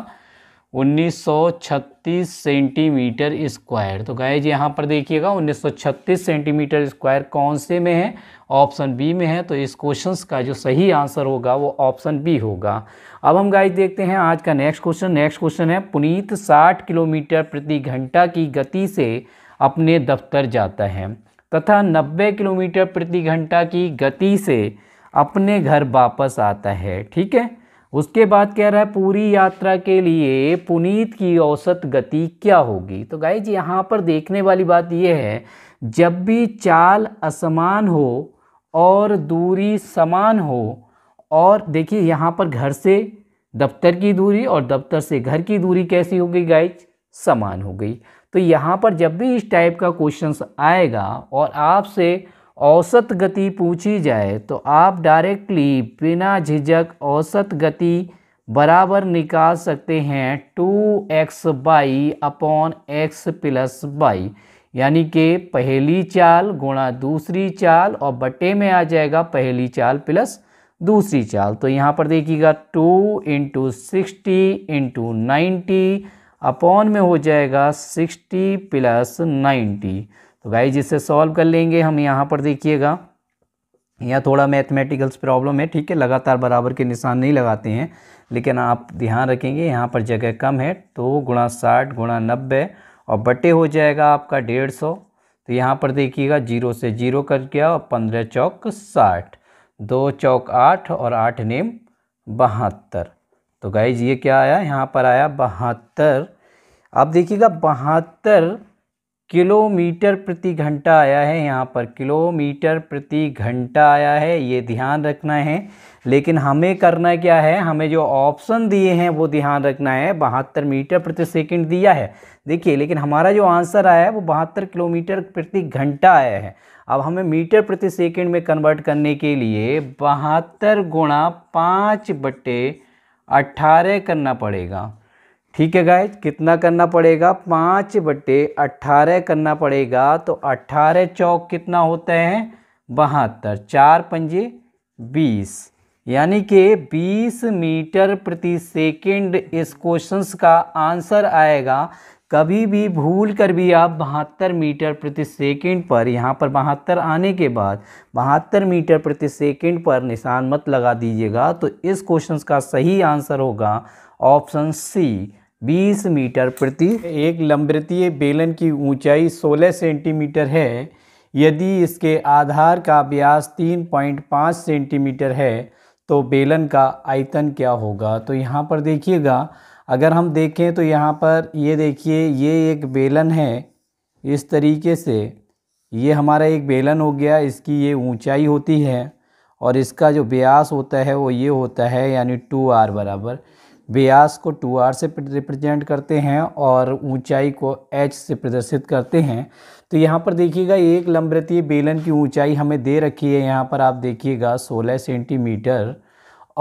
1936 सेंटीमीटर स्क्वायर तो गाय जी यहाँ पर देखिएगा 1936 सेंटीमीटर स्क्वायर कौन से में है ऑप्शन बी में है तो इस क्वेश्चन का जो सही आंसर होगा वो ऑप्शन बी होगा अब हम गाय देखते हैं आज का नेक्स्ट क्वेश्चन नेक्स्ट क्वेश्चन है पुनीत 60 किलोमीटर प्रति घंटा की गति से अपने दफ्तर जाता है तथा 90 किलोमीटर प्रति घंटा की गति से अपने घर वापस आता है ठीक है उसके बाद कह रहा है पूरी यात्रा के लिए पुनीत की औसत गति क्या होगी तो गाइज यहाँ पर देखने वाली बात यह है जब भी चाल असमान हो और दूरी समान हो और देखिए यहाँ पर घर से दफ्तर की दूरी और दफ्तर से घर की दूरी कैसी हो गई गाइज समान हो गई तो यहाँ पर जब भी इस टाइप का क्वेश्चन आएगा और आपसे औसत गति पूछी जाए तो आप डायरेक्टली बिना झिझक औसत गति बराबर निकाल सकते हैं two X Y upon X plus Y यानी कि पहली चाल गुणा दूसरी चाल और बटे में आ जाएगा पहली चाल प्लस दूसरी चाल तो यहाँ पर देखिएगा two into sixty into ninety upon में हो जाएगा सिक्सटी प्लस नाइन्टी तो गाइज जिससे सॉल्व कर लेंगे हम यहाँ पर देखिएगा यह थोड़ा मैथमेटिकल्स प्रॉब्लम है ठीक है लगातार बराबर के निशान नहीं लगाते हैं लेकिन आप ध्यान रखेंगे यहाँ पर जगह कम है तो गुणा साठ गुणा नब्बे और बटे हो जाएगा आपका डेढ़ सौ तो यहाँ पर देखिएगा जीरो से जीरो कर गया और पंद्रह चौक साठ दो चौक आठ और आठ नेम बहत्तर तो गाइज ये क्या आया यहाँ पर आया बहत्तर आप देखिएगा बहत्तर किलोमीटर प्रति घंटा आया है यहाँ पर किलोमीटर प्रति घंटा आया है ये ध्यान रखना है लेकिन हमें करना क्या है हमें जो ऑप्शन दिए हैं वो ध्यान रखना है बहत्तर मीटर प्रति सेकंड दिया है देखिए लेकिन हमारा जो आंसर आया है वो बहत्तर किलोमीटर प्रति घंटा आया है अब हमें मीटर प्रति सेकंड में कन्वर्ट करने के लिए बहत्तर गुणा पाँच बटे अट्ठारह करना पड़ेगा ठीक है गाय कितना करना पड़ेगा पाँच बटे अट्ठारह करना पड़ेगा तो अट्ठारह चौक कितना होता है बहत्तर चार पंजे बीस यानी कि बीस मीटर प्रति सेकंड इस क्वेश्चन का आंसर आएगा कभी भी भूल कर भी आप बहत्तर मीटर प्रति सेकंड पर यहाँ पर बहत्तर आने के बाद बहत्तर मीटर प्रति सेकंड पर निशान मत लगा दीजिएगा तो इस क्वेश्चन का सही आंसर होगा ऑप्शन सी 20 मीटर प्रति एक लंबवृत्तीय बेलन की ऊंचाई 16 सेंटीमीटर है यदि इसके आधार का व्यास 3.5 सेंटीमीटर है तो बेलन का आयतन क्या होगा तो यहाँ पर देखिएगा अगर हम देखें तो यहाँ पर ये देखिए ये एक बेलन है इस तरीके से ये हमारा एक बेलन हो गया इसकी ये ऊंचाई होती है और इसका जो ब्यास होता है वो ये होता है यानी टू आर बराबर व्यास को टू आर से रिप्रेजेंट करते हैं और ऊंचाई को एच से प्रदर्शित करते हैं तो यहाँ पर देखिएगा एक लंबवृत्तीय बेलन की ऊंचाई हमें दे रखी है यहाँ पर आप देखिएगा 16 सेंटीमीटर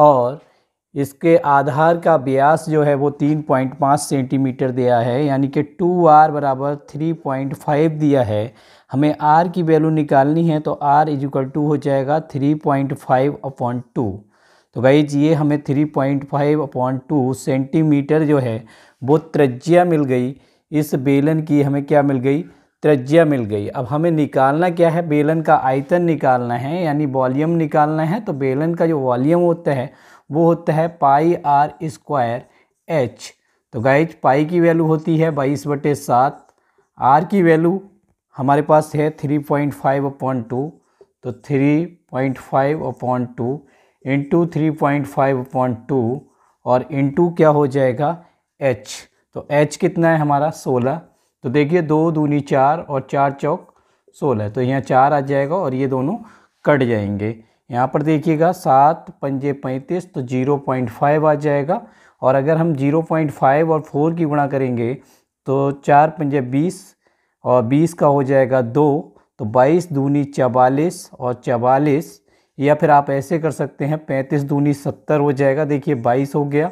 और इसके आधार का व्यास जो है वो 3.5 सेंटीमीटर दिया है यानी कि 2r बराबर 3.5 दिया है हमें r की वैल्यू निकालनी है तो आर इजिकल टू हो जाएगा थ्री पॉइंट टू तो गाइज ये हमें 3.5 अपॉन टू सेंटीमीटर जो है वो त्रज्या मिल गई इस बेलन की हमें क्या मिल गई त्रज्या मिल गई अब हमें निकालना क्या है बेलन का आयतन निकालना है यानी वॉल्यूम निकालना है तो बेलन का जो वॉल्यूम होता है वो होता है पाई आर स्क्वायर एच तो गाइज पाई की वैल्यू होती है बाईस बटे सात आर की वैल्यू हमारे पास है three point five upon two तो three point five upon two into three point five point two और इंटू क्या हो जाएगा एच तो एच कितना है हमारा सोलह तो देखिए दो दूनी चार और चार चौक सोलह तो यहाँ चार आ जाएगा और ये दोनों कट जाएंगे यहाँ पर देखिएगा सात पंजे पैंतीस तो जीरो पॉइंट फाइव आ जाएगा और अगर हम जीरो पॉइंट फाइव और फोर की गुणा करेंगे तो चार पंजे बीस और बीस का हो जाएगा दो तो बाईस दूनी चवालीस और चवालीस या फिर आप ऐसे कर सकते हैं पैंतीस दूनी सत्तर हो जाएगा देखिए बाईस हो गया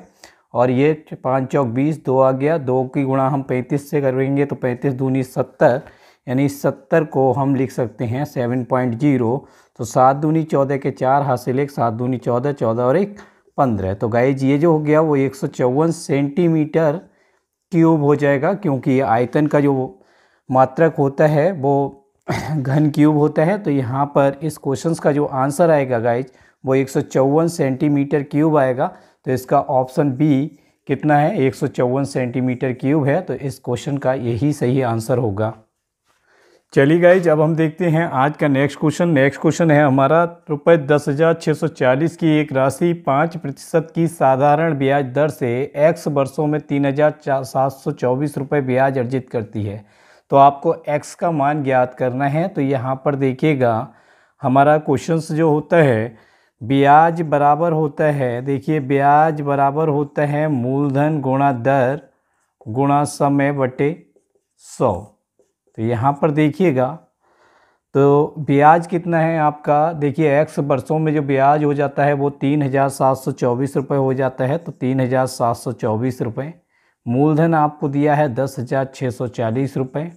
और ये पाँच चौक बीस दो आ गया दो की गुणा हम पैंतीस से करेंगे तो पैंतीस दूनी सत्तर यानी सत्तर को हम लिख सकते हैं सेवन पॉइंट जीरो तो सात दूनी चौदह के चार हासिल एक सात दूनी चौदह चौदह और एक पंद्रह तो गाइज ये जो हो गया वो एक सौ चौवन सेंटीमीटर क्यूब हो जाएगा क्योंकि आयतन का जो मात्रक होता है वो [CLEARS THROAT] घन क्यूब होता है तो यहाँ पर इस क्वेश्चन का जो आंसर आएगा गाइज वो एक सेंटीमीटर क्यूब आएगा तो इसका ऑप्शन बी कितना है एक सेंटीमीटर क्यूब है तो इस क्वेश्चन का यही सही आंसर होगा चलिए गाइज अब हम देखते हैं आज का नेक्स्ट क्वेश्चन नेक्स्ट क्वेश्चन है हमारा रुपये दस हज़ार छः सौ चालीस की एक राशि पाँच प्रतिशत की साधारण ब्याज दर से एक्स वर्षों में तीन हज़ार सात सौ चौबीस रुपये ब्याज अर्जित करती है तो आपको x का मान ज्ञात करना है तो यहाँ पर देखिएगा हमारा क्वेश्चंस जो होता है ब्याज बराबर होता है देखिए ब्याज बराबर होता है मूलधन गुणा दर गुणा समय बटे सौ तो यहाँ पर देखिएगा तो ब्याज कितना है आपका देखिए एक्स वर्षों में जो ब्याज हो जाता है वो तीन हज़ार सात सौ चौबीस रुपये हो जाता है तो तीन हज़ार सात सौ चौबीस रुपये मूलधन आपको दिया है दस हज़ार छः सौ चालीस रुपये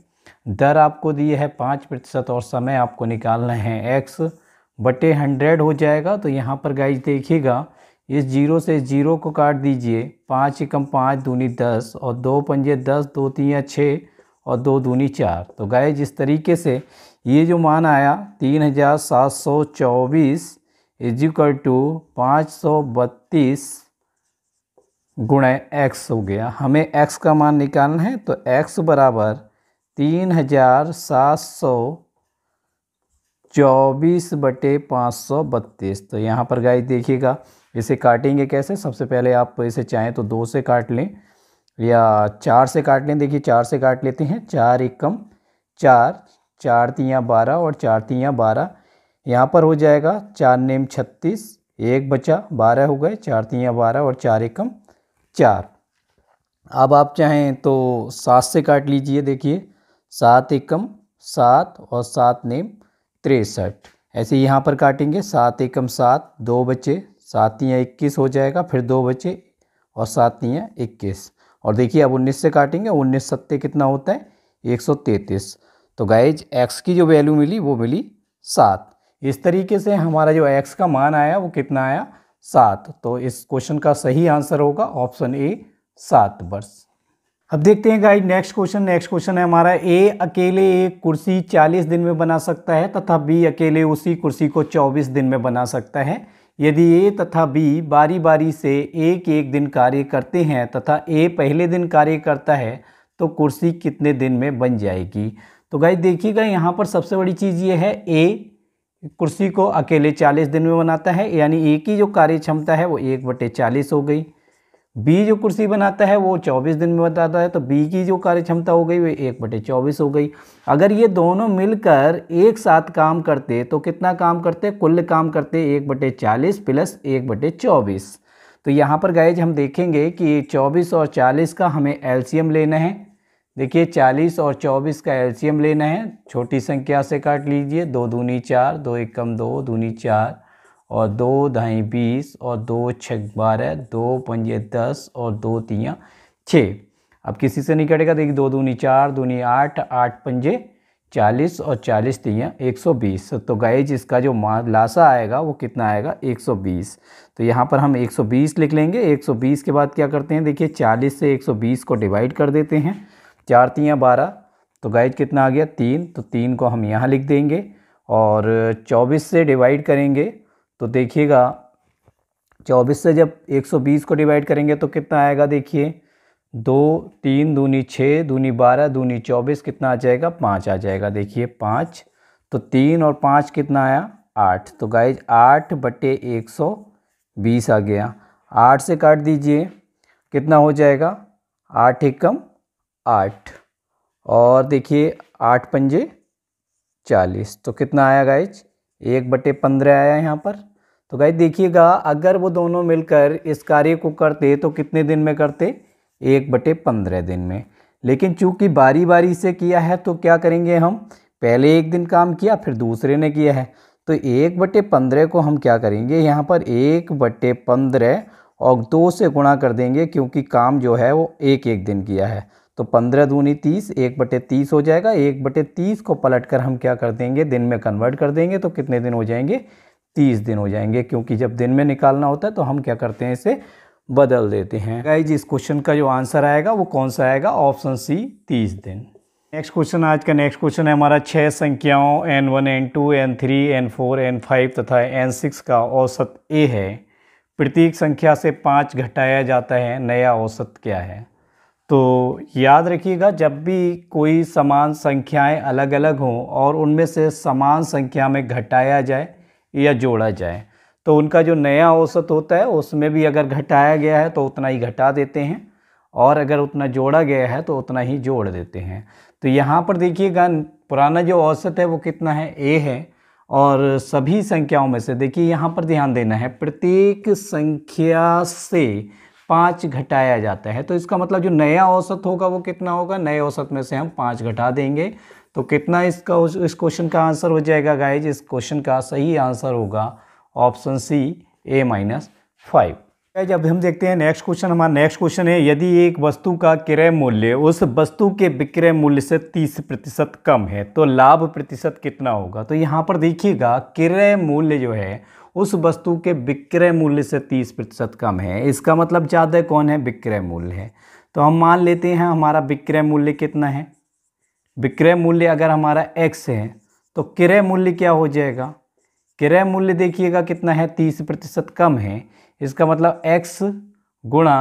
दर आपको दी है पाँच प्रतिशत और समय आपको निकालना है एक्स बटे हंड्रेड हो जाएगा तो यहाँ पर गाइज देखिएगा इस जीरो से जीरो को काट दीजिए पाँच एकम पाँच दूनी दस और दो पंजे दस दो तीन छः और दो दूनी चार तो गाइज इस तरीके से ये जो मान आया तीन हज़ार सात सौ चौबीस इजिकल टू पाँच सौ बत्तीस गुणे एक्स हो गया हमें एक्स का मान निकालना है तो एक्स बराबर तीन हजार सात सौ चौबीस बटे पाँच सौ बत्तीस तो यहाँ पर गाइस देखिएगा इसे काटेंगे कैसे सबसे पहले आप इसे चाहें तो दो से काट लें या चार से काट लें देखिए चार से काट लेते हैं चार एक कम चार चार तियाँ बारह और चार तियाँ बारह यहाँ पर हो जाएगा चार नेम छत्तीस एक बचा बारह हो गए चार तियाँ बारह और चार एक कम चार अब आप चाहें तो सात से काट लीजिए देखिए सात एकम सात और सात नेम तिरसठ ऐसे यहाँ पर काटेंगे सात एकम सात दो बचे सातियाँ इक्कीस हो जाएगा फिर दो बचे और सातियाँ इक्कीस और देखिए अब उन्नीस से काटेंगे उन्नीस सत्ते कितना होता है एक सौ तैंतीस तो गाइज एक्स की जो वैल्यू मिली वो मिली सात इस तरीके से हमारा जो एक्स का मान आया वो कितना आया सात तो इस क्वेश्चन का सही आंसर होगा ऑप्शन ए सात वर्ष अब देखते हैं guys next question next question है हमारा ए अकेले एक कुर्सी 40 दिन में बना सकता है तथा बी अकेले उसी कुर्सी को 24 दिन में बना सकता है यदि ए तथा बी बारी बारी से एक एक दिन कार्य करते हैं तथा ए पहले दिन कार्य करता है तो कुर्सी कितने दिन में बन जाएगी तो गाइज देखिएगा यहाँ पर सबसे बड़ी चीज़ ये है ए कुर्सी को अकेले चालीस दिन में बनाता है यानी ए की जो कार्य क्षमता है वो एक बटे चालीस हो गई बी जो कुर्सी बनाता है वो 24 दिन में बताता है तो बी की जो कार्य क्षमता हो गई वो एक बटे चौबीस हो गई अगर ये दोनों मिलकर एक साथ काम करते तो कितना काम करते कुल काम करते एक बटे चालीस प्लस एक बटे चौबीस तो यहाँ पर गए हम देखेंगे कि 24 और 40 का हमें एलसीएम लेना है देखिए 40 और 24 का एलसीएम लेना है छोटी संख्या से काट लीजिए दो दूनी चार दो एक कम दो दूनी चार और दो ढाई बीस और दो छः बारह दो पंजे दस और दो तियाँ छः अब किसी से नहीं कटेगा देखिए दो दूनी चार दूनी आठ आठ पंजे चालीस और चालीस तियाँ एक सौ बीस तो गए इसका जो लासा आएगा वो कितना आएगा एक सौ बीस तो यहाँ पर हम एक सौ बीस लिख लेंगे एक सौ बीस के बाद क्या करते हैं देखिए चालीस से एक सौ बीस को डिवाइड कर देते हैं चार तियाँ बारह तो गाइज कितना आ गया तीन तो तीन को हम यहाँ लिख देंगे और चौबीस से डिवाइड करेंगे तो देखिएगा 24 से जब 120 को डिवाइड करेंगे तो कितना आएगा देखिए दो तीन दूनी छः दूनी बारह दूनी चौबीस कितना आ जाएगा पाँच आ जाएगा देखिए पाँच तो तीन और पाँच कितना आया आठ तो गाइज आठ बटे एक सौ बीस आ गया आठ से काट दीजिए कितना हो जाएगा आठ एकम आठ और देखिए आठ पंजे चालीस तो कितना आया गाइज एक बटे पंद्रह आया यहाँ पर तो गाइज देखिएगा अगर वो दोनों मिलकर इस कार्य को करते तो कितने दिन में करते एक बटे पंद्रह दिन में लेकिन चूंकि बारी बारी से किया है तो क्या करेंगे हम पहले एक दिन काम किया फिर दूसरे ने किया है तो एक बटे पंद्रह को हम क्या करेंगे यहाँ पर एक बटे पंद्रह और दो से गुणा कर देंगे क्योंकि काम जो है वो एक एक दिन किया है तो पंद्रह दूनी तीस एक बटे तीस हो जाएगा एक बटे तीस को पलट कर हम क्या कर देंगे दिन में कन्वर्ट कर देंगे तो कितने दिन हो जाएंगे तीस दिन हो जाएंगे क्योंकि जब दिन में निकालना होता है तो हम क्या करते हैं इसे बदल देते हैं गाइज इस क्वेश्चन का जो आंसर आएगा वो कौन सा आएगा ऑप्शन सी तीस दिन नेक्स्ट क्वेश्चन आज का नेक्स्ट क्वेश्चन है हमारा छः संख्याओं N one N two N three N four N five तथा एन सिक्स का औसत ए है प्रत्येक संख्या से पाँच घटाया जाता है नया औसत क्या है तो याद रखिएगा जब भी कोई समान संख्याएं अलग अलग हों और उनमें से समान संख्या में घटाया जाए या जोड़ा जाए तो उनका जो नया औसत होता है उसमें भी अगर घटाया गया है तो उतना ही घटा देते हैं और अगर उतना जोड़ा गया है तो उतना ही जोड़ देते हैं तो यहाँ पर देखिएगा पुराना जो औसत है वो कितना है ए है और सभी संख्याओं में से देखिए यहाँ पर ध्यान देना है प्रत्येक संख्या से पाँच घटाया जाता है तो इसका मतलब जो नया औसत होगा वो कितना होगा नए औसत में से हम पाँच घटा देंगे तो कितना इसका इस क्वेश्चन का आंसर हो जाएगा गाइज इस क्वेश्चन का सही आंसर होगा option C A minus five guys अब हम देखते हैं नेक्स्ट क्वेश्चन हमारा नेक्स्ट क्वेश्चन है यदि एक वस्तु का क्रय मूल्य उस वस्तु के विक्रय मूल्य से 30 प्रतिशत कम है तो लाभ प्रतिशत कितना होगा तो यहाँ पर देखिएगा क्रय मूल्य जो है उस वस्तु के विक्रय मूल्य से तीस प्रतिशत कम है इसका मतलब ज़्यादा कौन है विक्रय मूल्य है तो हम मान लेते हैं हमारा विक्रय मूल्य कितना है विक्रय मूल्य अगर हमारा एक्स है तो क्रय मूल्य क्या हो जाएगा क्रय मूल्य देखिएगा कितना है तीस प्रतिशत कम है इसका मतलब एक्स गुणा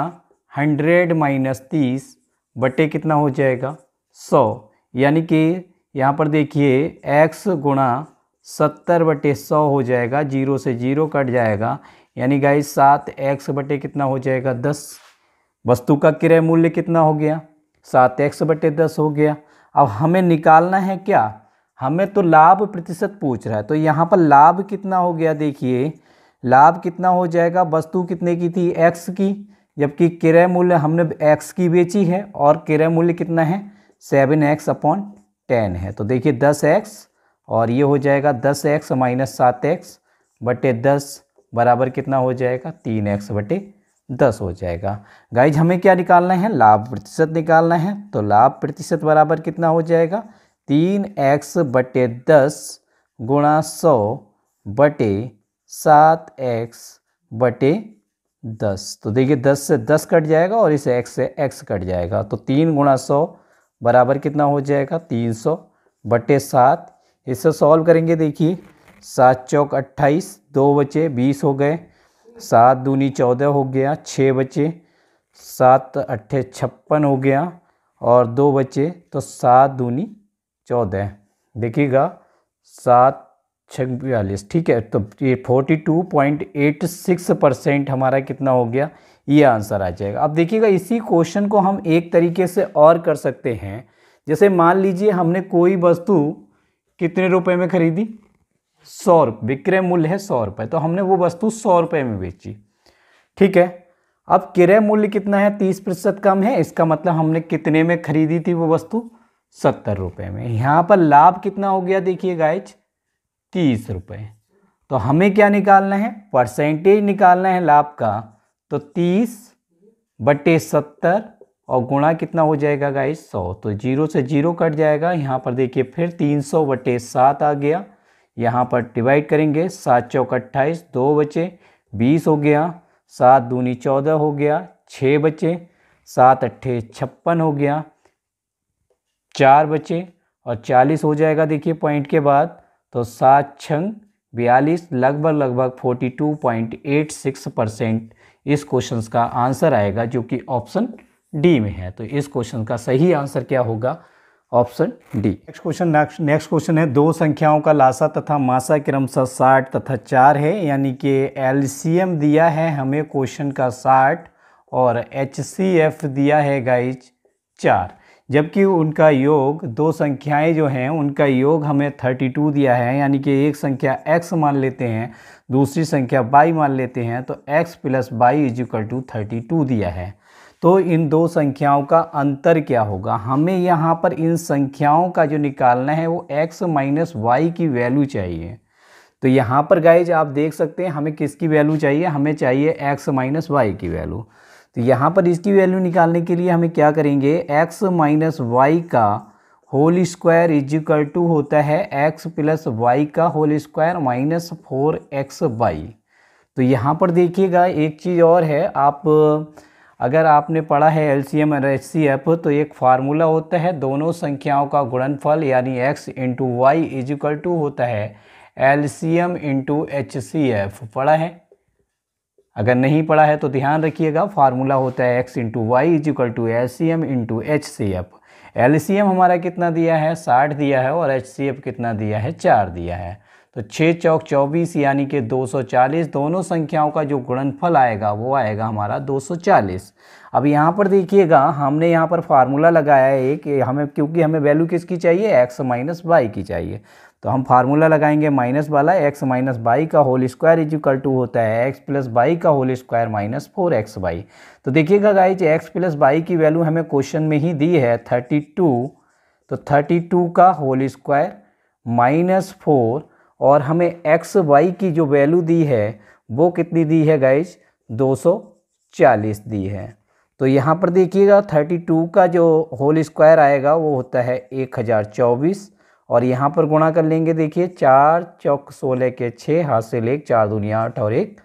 हंड्रेड माइनस तीस बटे कितना हो जाएगा सौ यानी कि यहाँ पर देखिए एक्स गुणा सत्तर बटे सौ हो जाएगा जीरो से जीरो कट जाएगा यानी गाइस सात एक्स बटे कितना हो जाएगा दस वस्तु का क्रय मूल्य कितना हो गया सात एक्स बटे दस हो गया अब हमें निकालना है क्या हमें तो लाभ प्रतिशत पूछ रहा है तो यहाँ पर लाभ कितना हो गया देखिए लाभ कितना हो जाएगा वस्तु कितने की थी एक्स की जबकि किराय मूल्य हमने एक्स की बेची है और किराय मूल्य कितना है सेवन एक्स अपॉन टेन है तो देखिए दस एक्स और ये हो जाएगा दस एक्स माइनस सात एक्स बटे दस बराबर कितना हो जाएगा तीन एक्स बटे दस हो जाएगा गाइज हमें क्या निकालना है लाभ प्रतिशत निकालना है तो लाभ प्रतिशत बराबर कितना हो जाएगा तीन एक्स बटे दस गुणा सौ बटे सात एक्स बटे दस तो देखिए दस से दस कट जाएगा और इसे एक्स से एक्स कट जाएगा तो तीन गुणा सौ बराबर कितना हो जाएगा तीन सौ बटे सात इसे सॉल्व करेंगे देखिए सात चौक अट्ठाईस दो बचे बीस हो गए सात दूनी चौदह हो गया छः बचे सात अट्ठे छप्पन हो गया और दो बचे तो सात दूनी चौदह देखिएगा सात छः बयालीस ठीक है तो ये forty two point eight six percent हमारा कितना हो गया ये आंसर आ जाएगा अब देखिएगा इसी क्वेश्चन को हम एक तरीके से और कर सकते हैं जैसे मान लीजिए हमने कोई वस्तु कितने रुपए में खरीदी सौ रुपये विक्रय मूल्य है सौ रुपये तो हमने वो वस्तु सौ रुपये में बेची ठीक है अब किराय मूल्य कितना है तीस प्रतिशत कम है इसका मतलब हमने कितने में खरीदी थी वो वस्तु सत्तर रुपये में यहाँ पर लाभ कितना हो गया देखिए गाइज तीस रुपये तो हमें क्या निकालना है परसेंटेज निकालना है लाभ का तो तीस बटे सत्तर और गुणा कितना हो जाएगा गाइस सौ तो जीरो से जीरो कट जाएगा यहाँ पर देखिए फिर तीन सौ बटे सात आ गया यहाँ पर डिवाइड करेंगे सात चौक अट्ठाईस दो बचे बीस हो गया सात दूनी चौदह हो गया छः बचे सात अट्ठे छप्पन हो गया चार बचे और चालीस हो जाएगा देखिए पॉइंट के बाद तो सात छंग बयालीस लगभग लगभग forty two point eight six percent इस क्वेश्चन का आंसर आएगा जो कि ऑप्शन डी में है तो इस क्वेश्चन का सही आंसर क्या होगा option D next question next question है दो संख्याओं का लासा तथा मासा क्रमशः साठ तथा चार है यानी कि एल दिया है हमें क्वेश्चन का साठ और एच दिया है गाइज चार जबकि उनका योग दो संख्याएं जो हैं उनका योग हमें थर्टी टू दिया है यानी कि एक संख्या एक्स मान लेते हैं दूसरी संख्या बाई मान लेते हैं तो X plus Y is equal to thirty two दिया है तो इन दो संख्याओं का अंतर क्या होगा हमें यहाँ पर इन संख्याओं का जो निकालना है वो x माइनस वाई की वैल्यू चाहिए तो यहाँ पर गाइज आप देख सकते हैं हमें किसकी वैल्यू चाहिए हमें चाहिए x माइनस वाई की वैल्यू तो यहाँ पर इसकी वैल्यू निकालने के लिए हमें क्या करेंगे x माइनस वाई का होल स्क्वायर इजिकल टू होता है एक्स प्लस वाई का whole square minus four X Y तो यहाँ पर देखिएगा एक चीज़ और है आप अगर आपने पढ़ा है एल सी एम और एच सी एफ तो एक फार्मूला होता है दोनों संख्याओं का गुणनफल यानी X into Y is equal to होता है L C M into H C F पढ़ा है अगर नहीं पढ़ा है तो ध्यान रखिएगा फार्मूला होता है X into Y is equal to L C M into H C F L C M हमारा कितना दिया है साठ दिया है और एच सी एफ कितना दिया है चार दिया है तो छः चौक चौबीस यानी कि 240 दोनों संख्याओं का जो गुणनफल आएगा वो आएगा हमारा 240 अब यहाँ पर देखिएगा हमने यहाँ पर फार्मूला लगाया है एक हमें क्योंकि हमें वैल्यू किसकी चाहिए एक्स माइनस वाई की चाहिए तो हम फार्मूला लगाएंगे माइनस वाला एक्स माइनस बाई का होल स्क्वायर इजिकल टू होता है एक्स प्लस बाई का whole square minus four X Y तो देखिएगा जी एक्स प्लस बाई की वैल्यू हमें क्वेश्चन में ही दी है थर्टी टू तो थर्टी टू का होल स्क्वायर माइनस फोर और हमें एक्स वाई की जो वैल्यू दी है वो कितनी दी है गाइज 240 दी है तो यहाँ पर देखिएगा 32 का जो होल स्क्वायर आएगा वो होता है 1024 और यहाँ पर गुणा कर लेंगे देखिए चार चौक सोलह के छः हाथ से लेक चार दुनिया आठ और एक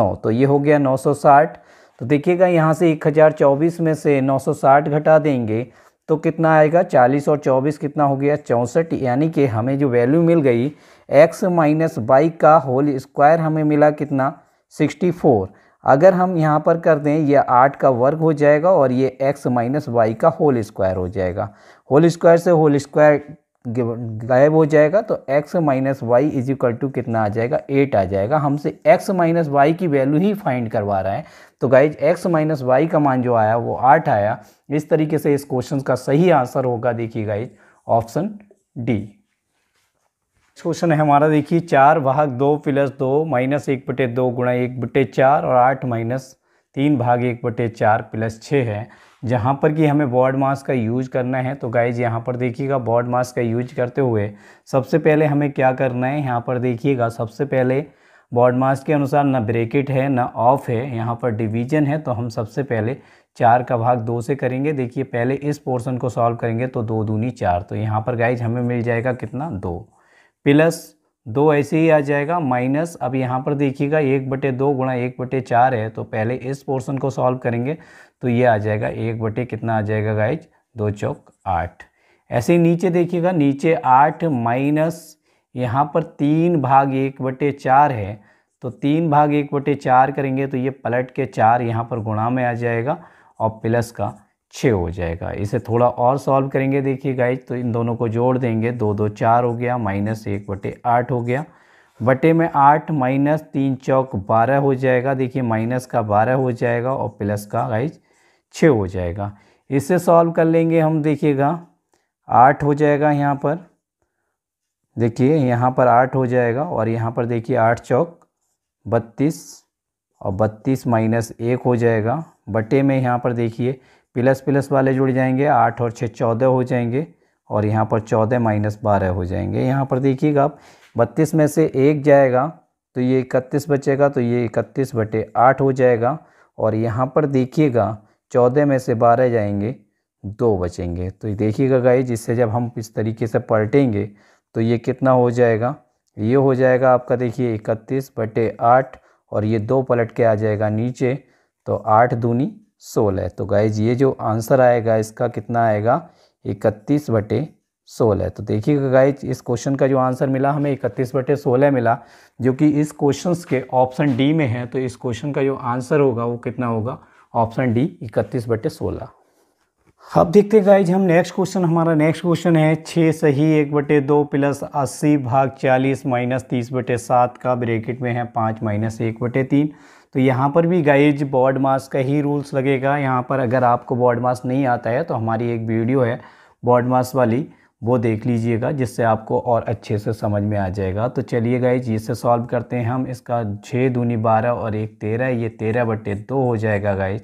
नौ तो ये हो गया 960 तो देखिएगा यहाँ से 1024 में से 960 घटा देंगे तो कितना आएगा 40 और 24 कितना हो गया चौंसठ यानी कि हमें जो वैल्यू मिल गई एक्स माइनस वाई का होल स्क्वायर हमें मिला कितना 64 अगर हम यहाँ पर कर दें ये आठ का वर्ग हो जाएगा और ये एक्स माइनस वाई का होल स्क्वायर हो जाएगा होल स्क्वायर से होल स्क्वायर गायब हो जाएगा तो x minus Y is equal to कितना आ जाएगा एट आ जाएगा हमसे x माइनस वाई की वैल्यू ही फाइंड करवा रहा है तो गाइज x माइनस वाई का मान जो आया वो आठ आया इस तरीके से इस क्वेश्चन का सही आंसर होगा देखिए गाइज ऑप्शन डी क्वेश्चन है हमारा देखिए चार भाग दो प्लस दो माइनस एक बटे दो गुणा एक बटे चार और आठ माइनस तीन भाग एक बटे चार प्लस छः है जहाँ पर कि हमें बॉड मास का यूज करना है तो गाइज यहाँ पर देखिएगा बॉड मास का यूज करते हुए सबसे पहले हमें क्या करना है यहाँ पर देखिएगा सबसे पहले बॉड मास के अनुसार ना ब्रेकेट है ना ऑफ है यहाँ पर डिवीजन है तो हम सबसे पहले चार का भाग दो से करेंगे देखिए पहले इस पोर्शन को सॉल्व करेंगे तो दो दूनी चार तो यहाँ पर गाइज हमें मिल जाएगा कितना दो प्लस दो ऐसे ही आ जाएगा माइनस अब यहाँ पर देखिएगा एक बटे दो गुणा एक बटे चार है तो पहले इस पोर्शन को सॉल्व करेंगे तो ये आ जाएगा एक बटे कितना आ जाएगा गाइज दो चौक आठ ऐसे ही नीचे देखिएगा नीचे आठ माइनस यहाँ पर तीन भाग एक बटे चार है तो तीन भाग एक बटे चार करेंगे तो ये पलट के चार यहाँ पर गुणा में आ जाएगा और प्लस का छः हो जाएगा इसे थोड़ा और सॉल्व करेंगे देखिए गाइज तो इन दोनों को जोड़ देंगे दो दो चार हो गया माइनस एक बटे आठ हो गया बटे में आठ माइनस तीन चौक बारह हो जाएगा देखिए माइनस का बारह हो जाएगा और प्लस का गाइज छः हो जाएगा इसे सॉल्व कर लेंगे हम देखिएगा आठ हो जाएगा यहाँ पर देखिए यहाँ पर आठ हो जाएगा और यहाँ पर देखिए आठ चौक बत्तीस और बत्तीस माइनस एक हो जाएगा बटे में यहाँ पर देखिए प्लस प्लस वाले जुड़ जाएंगे आठ और छः चौदह हो जाएंगे और यहाँ पर चौदह माइनस बारह हो जाएंगे यहाँ पर देखिएगा आप बत्तीस में से एक जाएगा तो ये इकतीस बचेगा तो ये इकतीस बटे आठ हो जाएगा और यहाँ पर देखिएगा चौदह में से बारह जाएंगे दो बचेंगे तो देखिएगा गाई जिससे जब हम इस तरीके से पलटेंगे तो ये कितना हो जाएगा ये हो जाएगा आपका देखिए इकतीस बटे आठ और ये दो पलट के आ जाएगा नीचे तो आठ दूनी सोलह तो गाइज ये जो आंसर आएगा इसका कितना आएगा इकतीस बटे सोलह तो देखिएगा गाइज इस क्वेश्चन का जो आंसर मिला हमें इकतीस बटे सोलह मिला जो कि इस क्वेश्चन के ऑप्शन डी में है तो इस क्वेश्चन का जो आंसर होगा वो कितना होगा ऑप्शन डी इकतीस बटे सोलह अब देखते हैं गाइज हम नेक्स्ट क्वेश्चन हमारा नेक्स्ट क्वेश्चन है छः सही एक बटे दो प्लस अस्सी भाग चालीस माइनस तीस बटे सात का ब्रेकेट में है पाँच माइनस एक बटे तीन तो यहाँ पर भी गाइज बॉड मास का ही रूल्स लगेगा यहाँ पर अगर आपको बॉड मास नहीं आता है तो हमारी एक वीडियो है बॉड मास वाली वो देख लीजिएगा जिससे आपको और अच्छे से समझ में आ जाएगा तो चलिए गाइज इसे सॉल्व करते हैं हम इसका छः दूनी बारह और एक तेरह ये तेरह बटे दो हो जाएगा गाइज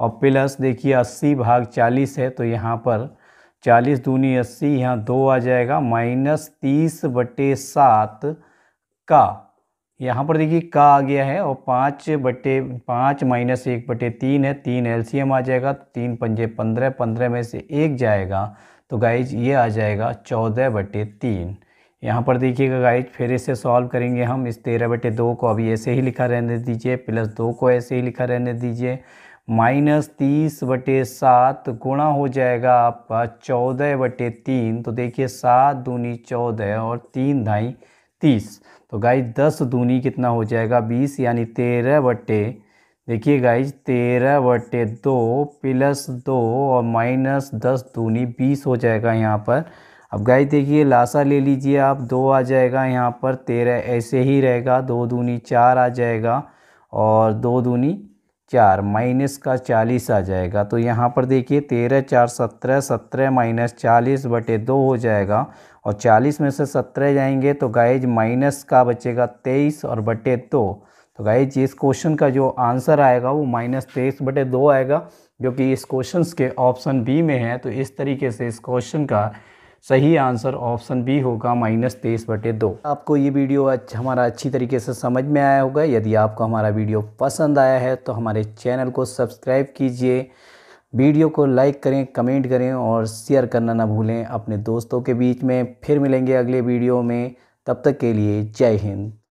और प्लस देखिए अस्सी भाग चालीस है तो यहाँ पर चालीस दूनी अस्सी यहाँ दो आ जाएगा माइनस तीस बटे सात का यहाँ पर देखिए का आ गया है और पाँच बटे पाँच माइनस एक बटे तीन है तीन एलसीएम आ जाएगा तो तीन पंजे पंद्रह पंद्रह में से एक जाएगा तो गाइज ये आ जाएगा चौदह बटे तीन यहाँ पर देखिएगा गाइज फिर इसे सॉल्व करेंगे हम इस तेरह बटे दो को अभी ऐसे ही लिखा रहने दीजिए प्लस दो को ऐसे ही लिखा रहने दीजिए माइनस तीस बटे सात गुणा हो जाएगा आपका चौदह बटे तीन तो देखिए सात दूनी चौदह और तीन ढाई तीस तो गाइज दस दूनी कितना हो जाएगा बीस यानी तेरह बट्टे देखिए गाइज तेरह बट्टे दो प्लस दो और माइनस दस दूनी बीस हो जाएगा यहाँ पर अब गाइज देखिए लाशा ले लीजिए आप दो आ जाएगा यहाँ पर तेरह ऐसे ही रहेगा दो दूनी चार आ जाएगा और दो दूनी चार माइनस का चालीस आ जाएगा तो यहाँ पर देखिए तेरह चार सत्रह सत्रह माइनस चालीस बटे दो हो जाएगा और 40 में से 17 जाएंगे तो गाइज माइनस का बचेगा 23 और बटे दो तो, तो गाइज इस क्वेश्चन का जो आंसर आएगा वो माइनस तेईस बटे दो आएगा जो कि इस क्वेश्चन के ऑप्शन बी में है तो इस तरीके से इस क्वेश्चन का सही आंसर ऑप्शन बी होगा माइनस तेईस बटे दो आपको ये वीडियो अच्छा हमारा अच्छी तरीके से समझ में आया होगा यदि आपको हमारा वीडियो पसंद आया है तो हमारे चैनल को सब्सक्राइब कीजिए वीडियो को लाइक करें कमेंट करें और शेयर करना ना भूलें अपने दोस्तों के बीच में फिर मिलेंगे अगले वीडियो में तब तक के लिए जय हिंद